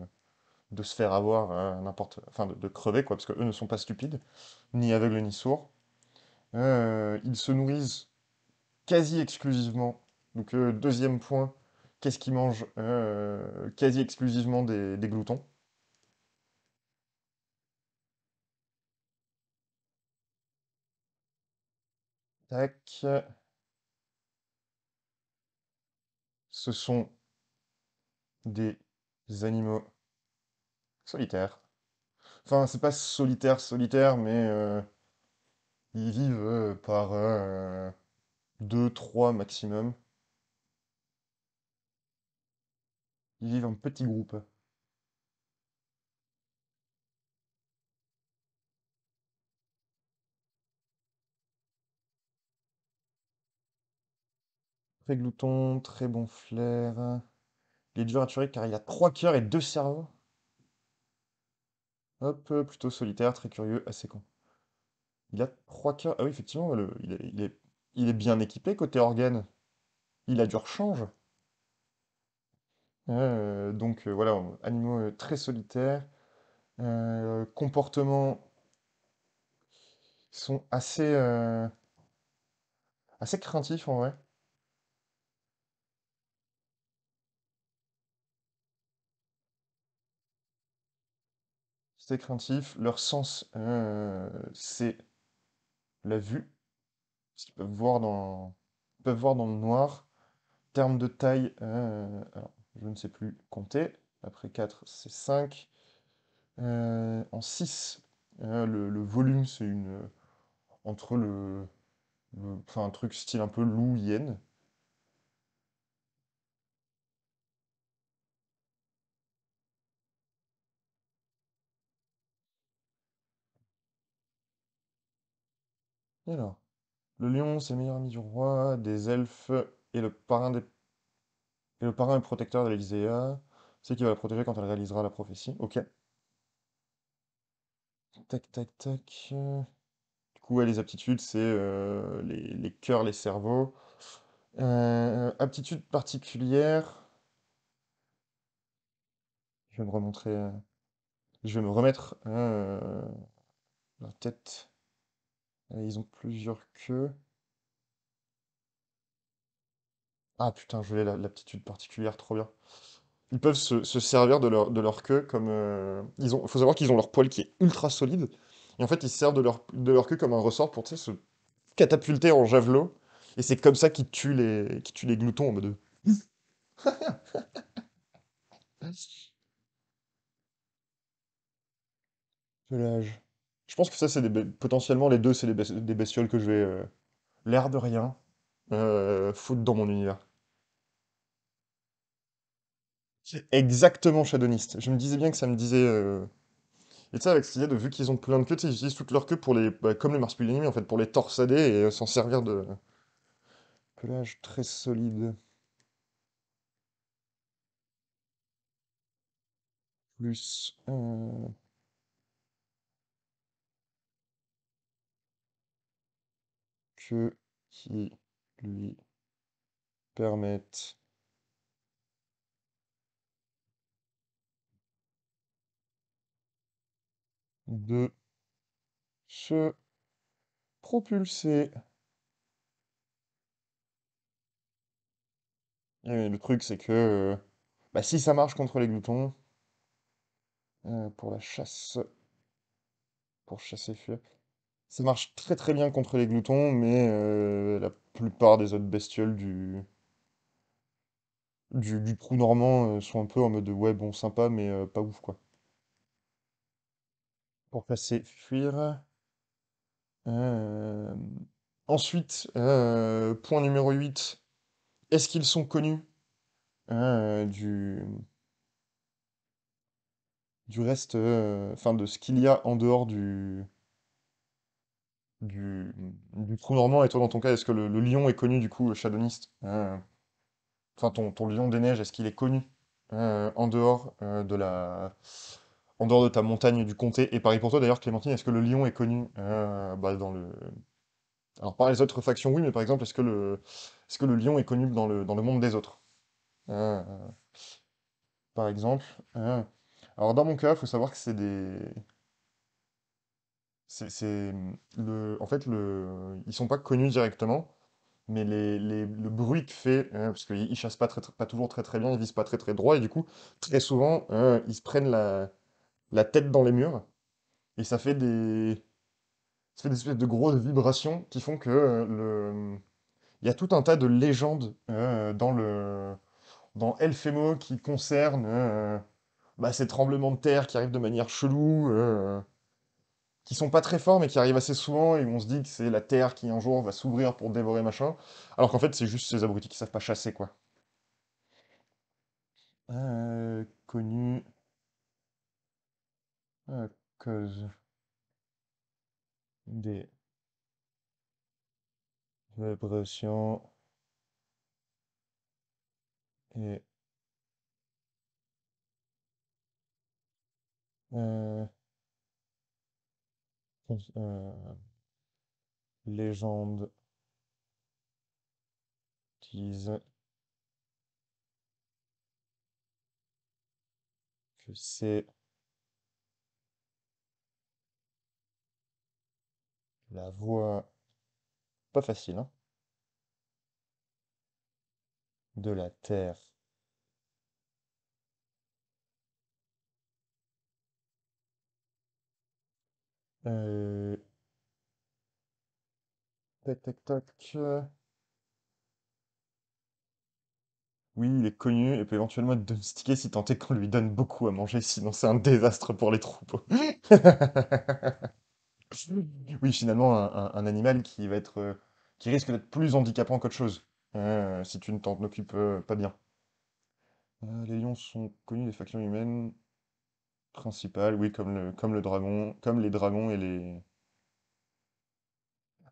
[SPEAKER 1] de se faire avoir hein, n'importe, enfin de, crever quoi, parce que eux ne sont pas stupides, ni aveugles ni sourds. Euh, ils se nourrissent quasi exclusivement. Donc deuxième point, qu'est-ce qu'ils mangent euh, quasi exclusivement des, gloutons Tac. Ce sont des animaux solitaires. Enfin, c'est pas solitaire, solitaire, mais euh, ils vivent euh, par deux, trois maximum. Ils vivent en petits groupes. Très glouton, très bon flair. Il est dur à tuer car il a trois cœurs et deux cerveaux. Hop, plutôt solitaire, très curieux, assez con. Il a trois cœurs. Ah oui, effectivement, il, il est bien équipé côté organe. Il a du rechange. Euh, donc euh, voilà, animaux euh, très solitaires, comportements sont assez, assez craintifs en vrai. C'est craintif. Leur sens, c'est la vue, ce qu'ils peuvent voir dans, peuvent voir dans le noir. termes de taille, je ne sais plus compter. Après 4, c'est 5. Euh, en 6, euh, le, volume, c'est une. Euh, entre le. Enfin, un truc style un peu loup Et alors Le lion, c'est le meilleur ami du roi, des elfes et le parrain des le parrain est protecteur de euh, c'est qui va la protéger quand elle réalisera la prophétie. Ok. Tac, tac, tac. Du coup, les aptitudes, c'est euh, les, cœurs, les cerveaux. Euh, aptitudes particulières. Je vais me remontrer. Je vais me remettre la tête. Ils ont plusieurs queues. Ah putain, je l'ai l'aptitude particulière, trop bien. Ils peuvent se, servir de leur, de leur queue comme... Euh, ils faut savoir qu'ils ont leur poil qui est ultra solide. Et en fait, ils servent de leur, de leur queue comme un ressort pour, se catapulter en javelot. Et c'est comme ça qu'ils tuent les, tuent les gloutons en mode... (laughs) Je pense que ça, c'est des potentiellement les deux, c'est des, bestioles que je vais, euh, l'air de rien, euh, foutre dans mon univers. Exactement, Shadoniste. Je me disais bien que ça me disait. Euh, et tu sais, avec y a de vu qu'ils ont plein de queues, ils utilisent toutes leur queue pour les. Bah, comme les marsupilami, en fait, pour les torsader et euh, s'en servir de. Euh, pelage très solide. Plus. euh, qui lui permettent de se propulser. Et le truc, c'est que euh, bah, si ça marche contre les gloutons, euh, pour la chasse, pour chasser fuir, ça marche très très bien contre les gloutons, mais euh, la plupart des autres bestioles du, du, du trou normand sont un peu en mode ouais, bon, sympa, mais pas ouf quoi pour passer fuir. Euh, ensuite, euh, point numéro 8, est-ce qu'ils sont connus euh, du... du reste, enfin de ce qu'il y a en dehors du, du, trou normand Et toi, dans ton cas, est-ce que le, lion est connu du coup, chadoniste Enfin, ton, ton lion des neiges, est-ce qu'il est connu en dehors de la en dehors de ta montagne du comté, et pareil pour toi d'ailleurs, Clémentine, est-ce que le lion est connu euh, bah, dans le... Alors par les autres factions, oui, mais par exemple, est-ce que le, est-ce que le lion est connu dans le, dans le monde des autres euh, euh, Par exemple... Alors dans mon cas, il faut savoir que c'est des... C'est, le, en fait, le, ils sont pas connus directement, mais les, les, le bruit que fait, parce qu'ils chassent pas, très, pas toujours très très bien, ils visent pas très très droit, et du coup, très souvent, ils se prennent la, la tête dans les murs, et ça fait des, ça fait des espèces de grosses vibrations qui font que euh, le... il y a tout un tas de légendes euh, dans le dans Elfemo qui concernent euh, bah, ces tremblements de terre qui arrivent de manière chelou, qui sont pas très forts mais qui arrivent assez souvent et on se dit que c'est la terre qui un jour va s'ouvrir pour dévorer machin, alors qu'en fait c'est juste ces abrutis qui savent pas chasser quoi. connu à cause des vibrations et euh, euh, légendes disent que c'est La voie pas facile, hein de la terre. Euh... Tac, tac, Oui, il est connu et peut éventuellement être domestiqué si tant est qu'on lui donne beaucoup à manger, sinon c'est un désastre pour les troupeaux. (laughs) Oui, finalement, un, animal qui va être, euh, qui risque d'être plus handicapant qu'autre chose, euh, si tu ne t'en occupes euh, pas bien. les lions sont connus des factions humaines principales, oui, comme le, comme le dragon, comme les dragons et les...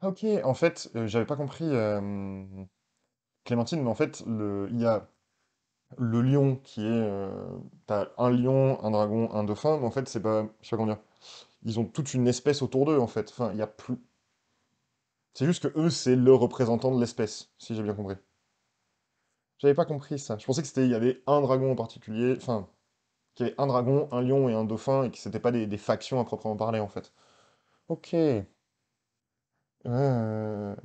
[SPEAKER 1] Ah, ok, en fait, j'avais pas compris, Clémentine, mais en fait, il y a le lion qui est... t'as un lion, un dragon, un dauphin, mais en fait, c'est pas... Je sais pas ils ont toute une espèce autour d'eux, en fait. Enfin, il n'y a plus... C'est juste que eux, c'est le représentant de l'espèce, si j'ai bien compris. J'avais pas compris ça. Je pensais que c'était, il y avait un dragon en particulier, enfin, qu'il y avait un dragon, un lion et un dauphin, et que c'était pas des, factions à proprement parler, en fait. Ok. Euh,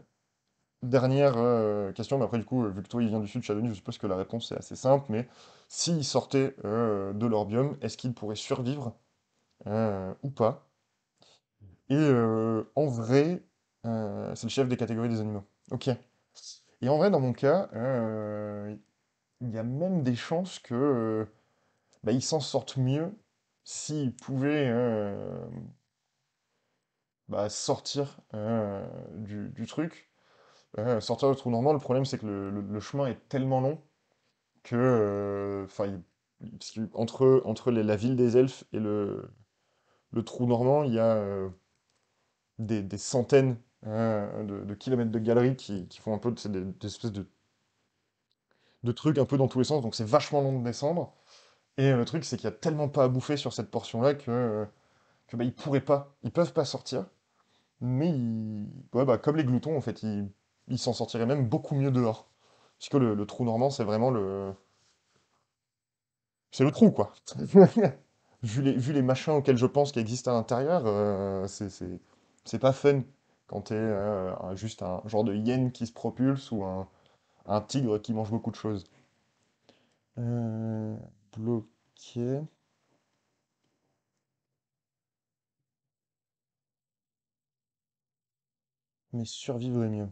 [SPEAKER 1] dernière euh, question, mais après, du coup, euh, vu que toi, il vient du sud, Chamonix, je suppose que la réponse est assez simple, mais s'ils sortaient de l'Orbium, est-ce qu'ils pourraient survivre ou pas et euh, en vrai, euh, c'est le chef des catégories des animaux. Ok. Et en vrai, dans mon cas, euh, il y a même des chances que bah, ils s'en sortent mieux s'ils pouvaient bah, sortir du, truc. sortir du trou normand, le problème c'est que le, chemin est tellement long que. Enfin, entre, entre la ville des elfes et le, le trou normand, il y a des, centaines hein, de, kilomètres de galeries qui, font un peu des, des espèces de, de, trucs un peu dans tous les sens, donc c'est vachement long de descendre. Et euh, le truc, c'est qu'il n'y a tellement pas à bouffer sur cette portion-là que, euh, que bah, ils pourraient pas, ils peuvent pas sortir. Mais bah, comme les gloutons, en fait, ils s'en sortiraient même beaucoup mieux dehors. Puisque le, le trou normand, c'est vraiment le. C'est le trou, quoi. (laughs) vu, les, vu les machins auxquels je pense qu'il existent à l'intérieur, euh, c'est c'est pas fun quand t'es euh, juste un genre de hyène qui se propulse ou un, tigre qui mange beaucoup de choses. Euh, bloqué. Mais survivre est mieux.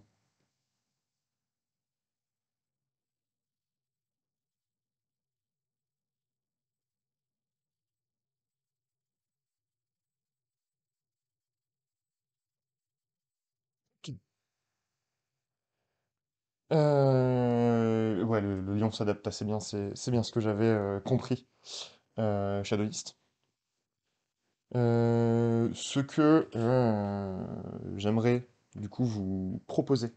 [SPEAKER 1] Euh, ouais, le, lion s'adapte assez bien, c'est bien ce que j'avais euh, compris euh, euh, ce que j'aimerais du coup vous proposer,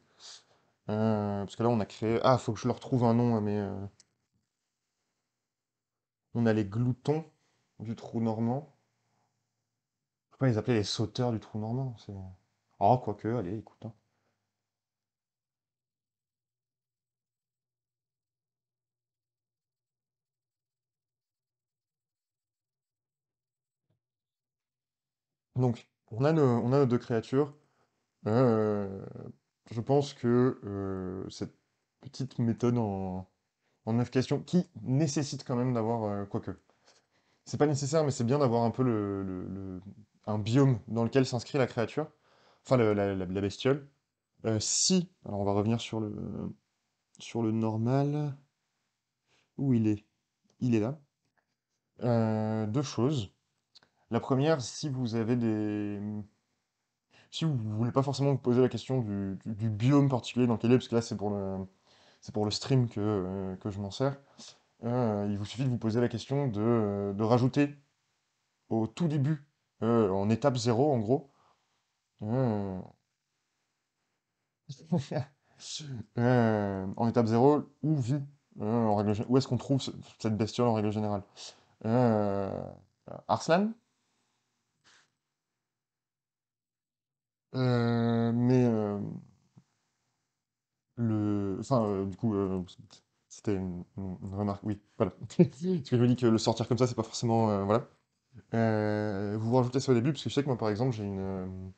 [SPEAKER 1] parce que là on a créé... Ah, faut que je leur trouve un nom, hein, mais... On a les gloutons du trou normand. Je peux pas les appeler les sauteurs du trou normand. c'est- Ah, quoique, allez, écoute. hein. Donc, on a nos, deux créatures. Euh, je pense que euh, cette petite méthode en, en questions, qui nécessite quand même d'avoir, quoi euh, quoique, c'est pas nécessaire, mais c'est bien d'avoir un peu le, un biome dans lequel s'inscrit la créature, enfin la, la bestiole. si, alors on va revenir sur le, sur le normal. Où il est Il est là. deux choses. La première, si vous avez des... Si vous ne voulez pas forcément vous poser la question du, biome particulier dans lequel est, parce que là c'est pour le, c'est pour le stream que, euh, je m'en sers, euh, il vous suffit de vous poser la question de, euh, rajouter au tout début, en étape 0 en gros, (laughs) en étape 0, où vit, où est-ce qu'on trouve cette bestiole en règle générale Arslan, Euh, mais euh, le, enfin, euh, du coup, c'était une, remarque. Oui, voilà. (laughs) parce que je me dis que le sortir comme ça, c'est pas forcément, voilà. vous vous rajoutez ça au début, parce que je sais que moi, par exemple, j'ai une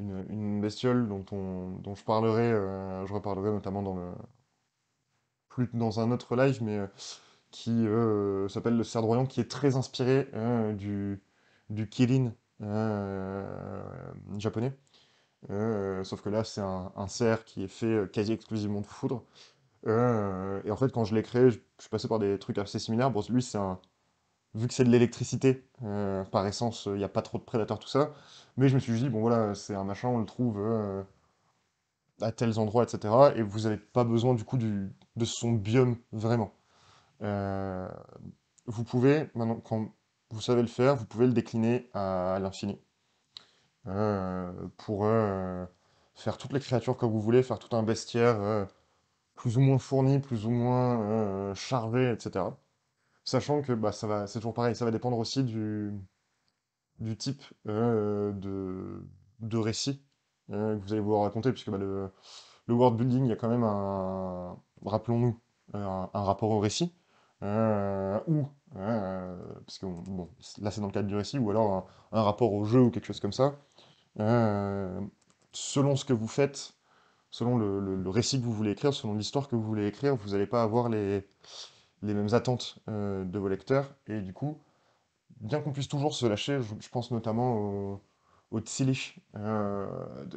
[SPEAKER 1] une, bestiole dont, dont je parlerai, je reparlerai notamment dans le plus dans un autre live, mais qui s'appelle le cerf qui est très inspiré du, du kirin japonais. Euh, sauf que là, c'est un, cerf qui est fait euh, quasi exclusivement de foudre. Euh, et en fait, quand je l'ai créé, je, suis passé par des trucs assez similaires. Bon, lui, c'est un... Vu que c'est de l'électricité, par essence, il n'y a pas trop de prédateurs, tout ça. Mais je me suis dit, bon voilà, c'est un machin, on le trouve à tels endroits, etc. Et vous n'avez pas besoin du coup de son biome, vraiment. vous pouvez, maintenant, quand vous savez le faire, vous pouvez le décliner à l'infini. Hein, euh, pour euh, faire toutes les créatures comme vous voulez, faire tout un bestiaire euh, plus ou moins fourni, plus ou moins chargé, etc. Sachant que bah, ça va, c'est toujours pareil, ça va dépendre aussi du, du type de, de récit que vous allez vouloir raconter, puisque bah, le, le world building, il y a quand même un, rappelons-nous, un, rapport au récit, ou, parce que bon, là c'est dans le cadre du récit, ou alors un rapport au jeu ou quelque chose comme ça, euh, selon ce que vous faites, selon le, récit que vous voulez écrire, selon l'histoire que vous voulez écrire, vous n'allez pas avoir les, les mêmes attentes euh, de vos lecteurs. Et du coup, bien qu'on puisse toujours se lâcher, je, pense notamment aux au Tsilich euh,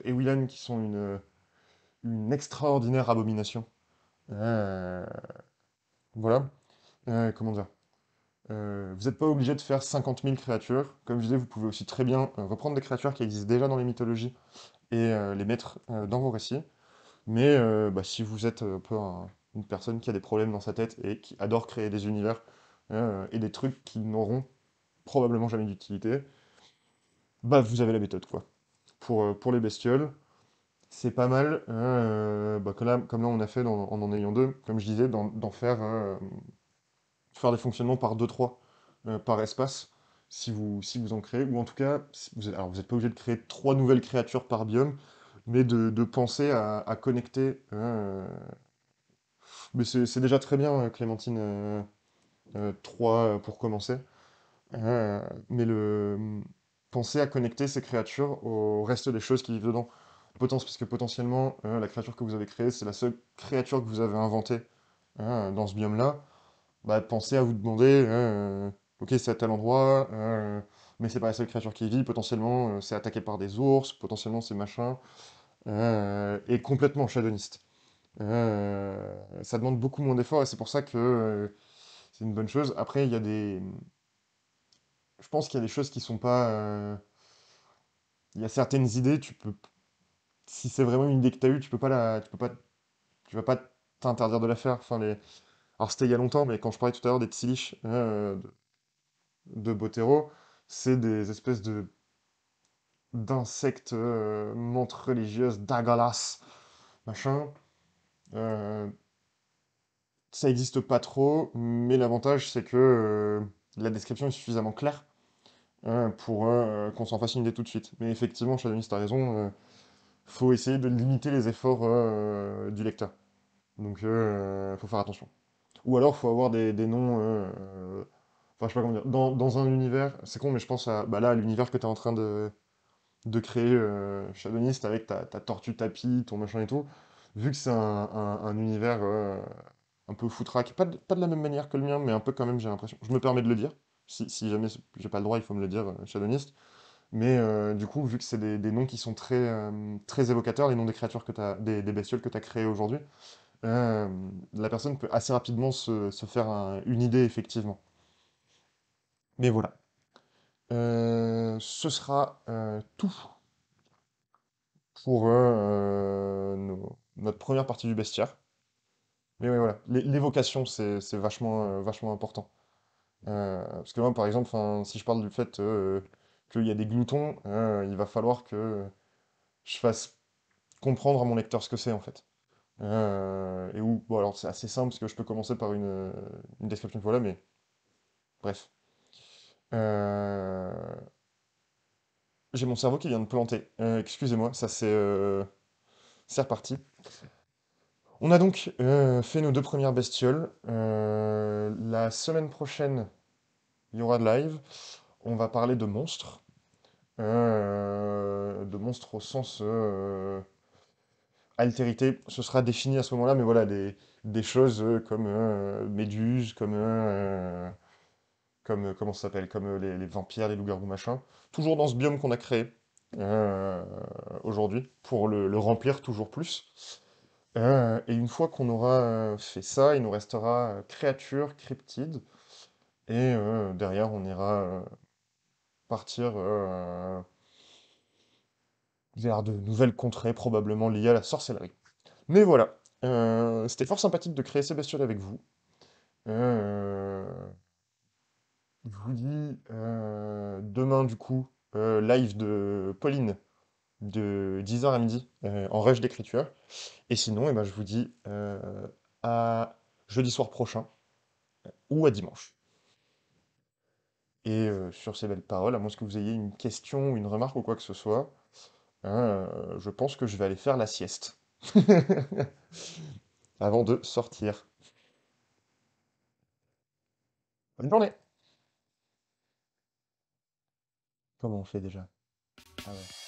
[SPEAKER 1] et Willen qui sont une, une extraordinaire abomination. voilà. comment dire euh, vous n'êtes pas obligé de faire 50 000 créatures. Comme je disais, vous pouvez aussi très bien euh, reprendre des créatures qui existent déjà dans les mythologies et euh, les mettre dans vos récits. Mais bah, si vous êtes un peu une personne qui a des problèmes dans sa tête et qui adore créer des univers et des trucs qui n'auront probablement jamais d'utilité, bah vous avez la méthode quoi. Pour, pour les bestioles, c'est pas mal, hein, bah, comme, là, on a fait en en ayant deux, comme je disais, d'en faire faire des fonctionnements par 2-3 euh, par espace, si vous, si vous en créez, ou en tout cas, vous n'êtes pas obligé de créer trois nouvelles créatures par biome, mais de, penser à, connecter. Hein, euh. Mais c'est déjà très bien, euh, Clémentine 3 pour commencer. mais le mm, penser à connecter ces créatures au reste des choses qui vivent dedans. Potence, parce que potentiellement, hein, la créature que vous avez créée, c'est la seule créature que vous avez inventée hein, dans ce biome-là bah, pensez à vous demander, hein, euh, ok, c'est à tel endroit, hein, euh, mais c'est pas la seule créature qui vit, potentiellement euh, c'est attaqué par des ours, potentiellement c'est machin, hein, et complètement shadoniste. ça demande beaucoup moins d'efforts et c'est pour ça que c'est une bonne chose. Après, il y a des. Je pense qu'il y a des choses qui sont pas. Il y a certaines idées, tu peux. Si c'est vraiment une idée que tu as eue, tu peux pas la. Tu peux pas. Tu vas pas t'interdire de la faire. Enfin, les alors c'était il y a longtemps, mais quand je parlais tout à l'heure des tsilish euh, de, Botero, c'est des espèces de d'insectes, euh, religieuses, d'agalas, machin. Euh, ça n'existe pas trop, mais l'avantage c'est que euh, la description est suffisamment claire pour qu'on s'en fasse une idée tout de suite. Mais effectivement, tu as raison, il faut essayer de limiter les efforts du lecteur. Donc, il faut faire attention. Ou alors, faut avoir des, noms. Euh, euh, enfin, je sais pas comment dire. Dans, un univers, c'est con, mais je pense à, bah l'univers que tu es en train de, créer, euh, Shadonist, avec ta, tortue tapis, ton machin et tout. Vu que c'est un, univers euh, un peu foutraque, pas de, la même manière que le mien, mais un peu quand même, j'ai l'impression. Je me permets de le dire. Si, si jamais j'ai pas le droit, il faut me le dire, Shadonist. Mais du coup, vu que c'est des, noms qui sont très, très évocateurs, les noms des créatures que as, des, des, bestioles que tu as créées aujourd'hui, euh, la personne peut assez rapidement se, faire une idée, effectivement. Mais voilà. Euh, ce sera euh, tout pour notre première partie du bestiaire. Mais voilà, l'évocation, c'est vachement, vachement important. parce que moi, par exemple, si je parle du fait qu'il y a des gloutons, il va falloir que je fasse comprendre à mon lecteur ce que c'est, en fait. Euh, et où, bon, alors c'est assez simple parce que je peux commencer par une, description voilà, mais bref. Euh, j'ai mon cerveau qui vient de planter. Euh, excusez-moi, ça c'est. C'est reparti. On a donc fait nos deux premières bestioles. la semaine prochaine, il y aura de live. On va parler de monstres. de monstres au sens altérité, ce sera défini à ce moment-là, mais voilà, des, choses euh, comme euh, Méduse, comme, euh, comme euh, comment s'appelle, comme les, vampires, les loups-garous, machin, toujours dans ce biome qu'on a créé aujourd'hui, pour le, le, remplir toujours plus. et une fois qu'on aura fait ça, il nous restera créature, cryptide, et derrière on ira partir vers de nouvelles contrées probablement liées à la sorcellerie. Mais voilà, euh, c'était fort sympathique de créer ces bestioles avec vous. Euh, je vous dis euh, demain du coup, live de Pauline de 10h à midi en rush d'écriture. Et sinon, eh ben, je vous dis à jeudi soir prochain ou à dimanche. Et sur ces belles paroles, à moins que vous ayez une question, une remarque ou quoi que ce soit, Hein, euh, je pense que je vais aller faire la sieste (laughs) avant de sortir. Bonne journée Comment on fait déjà ah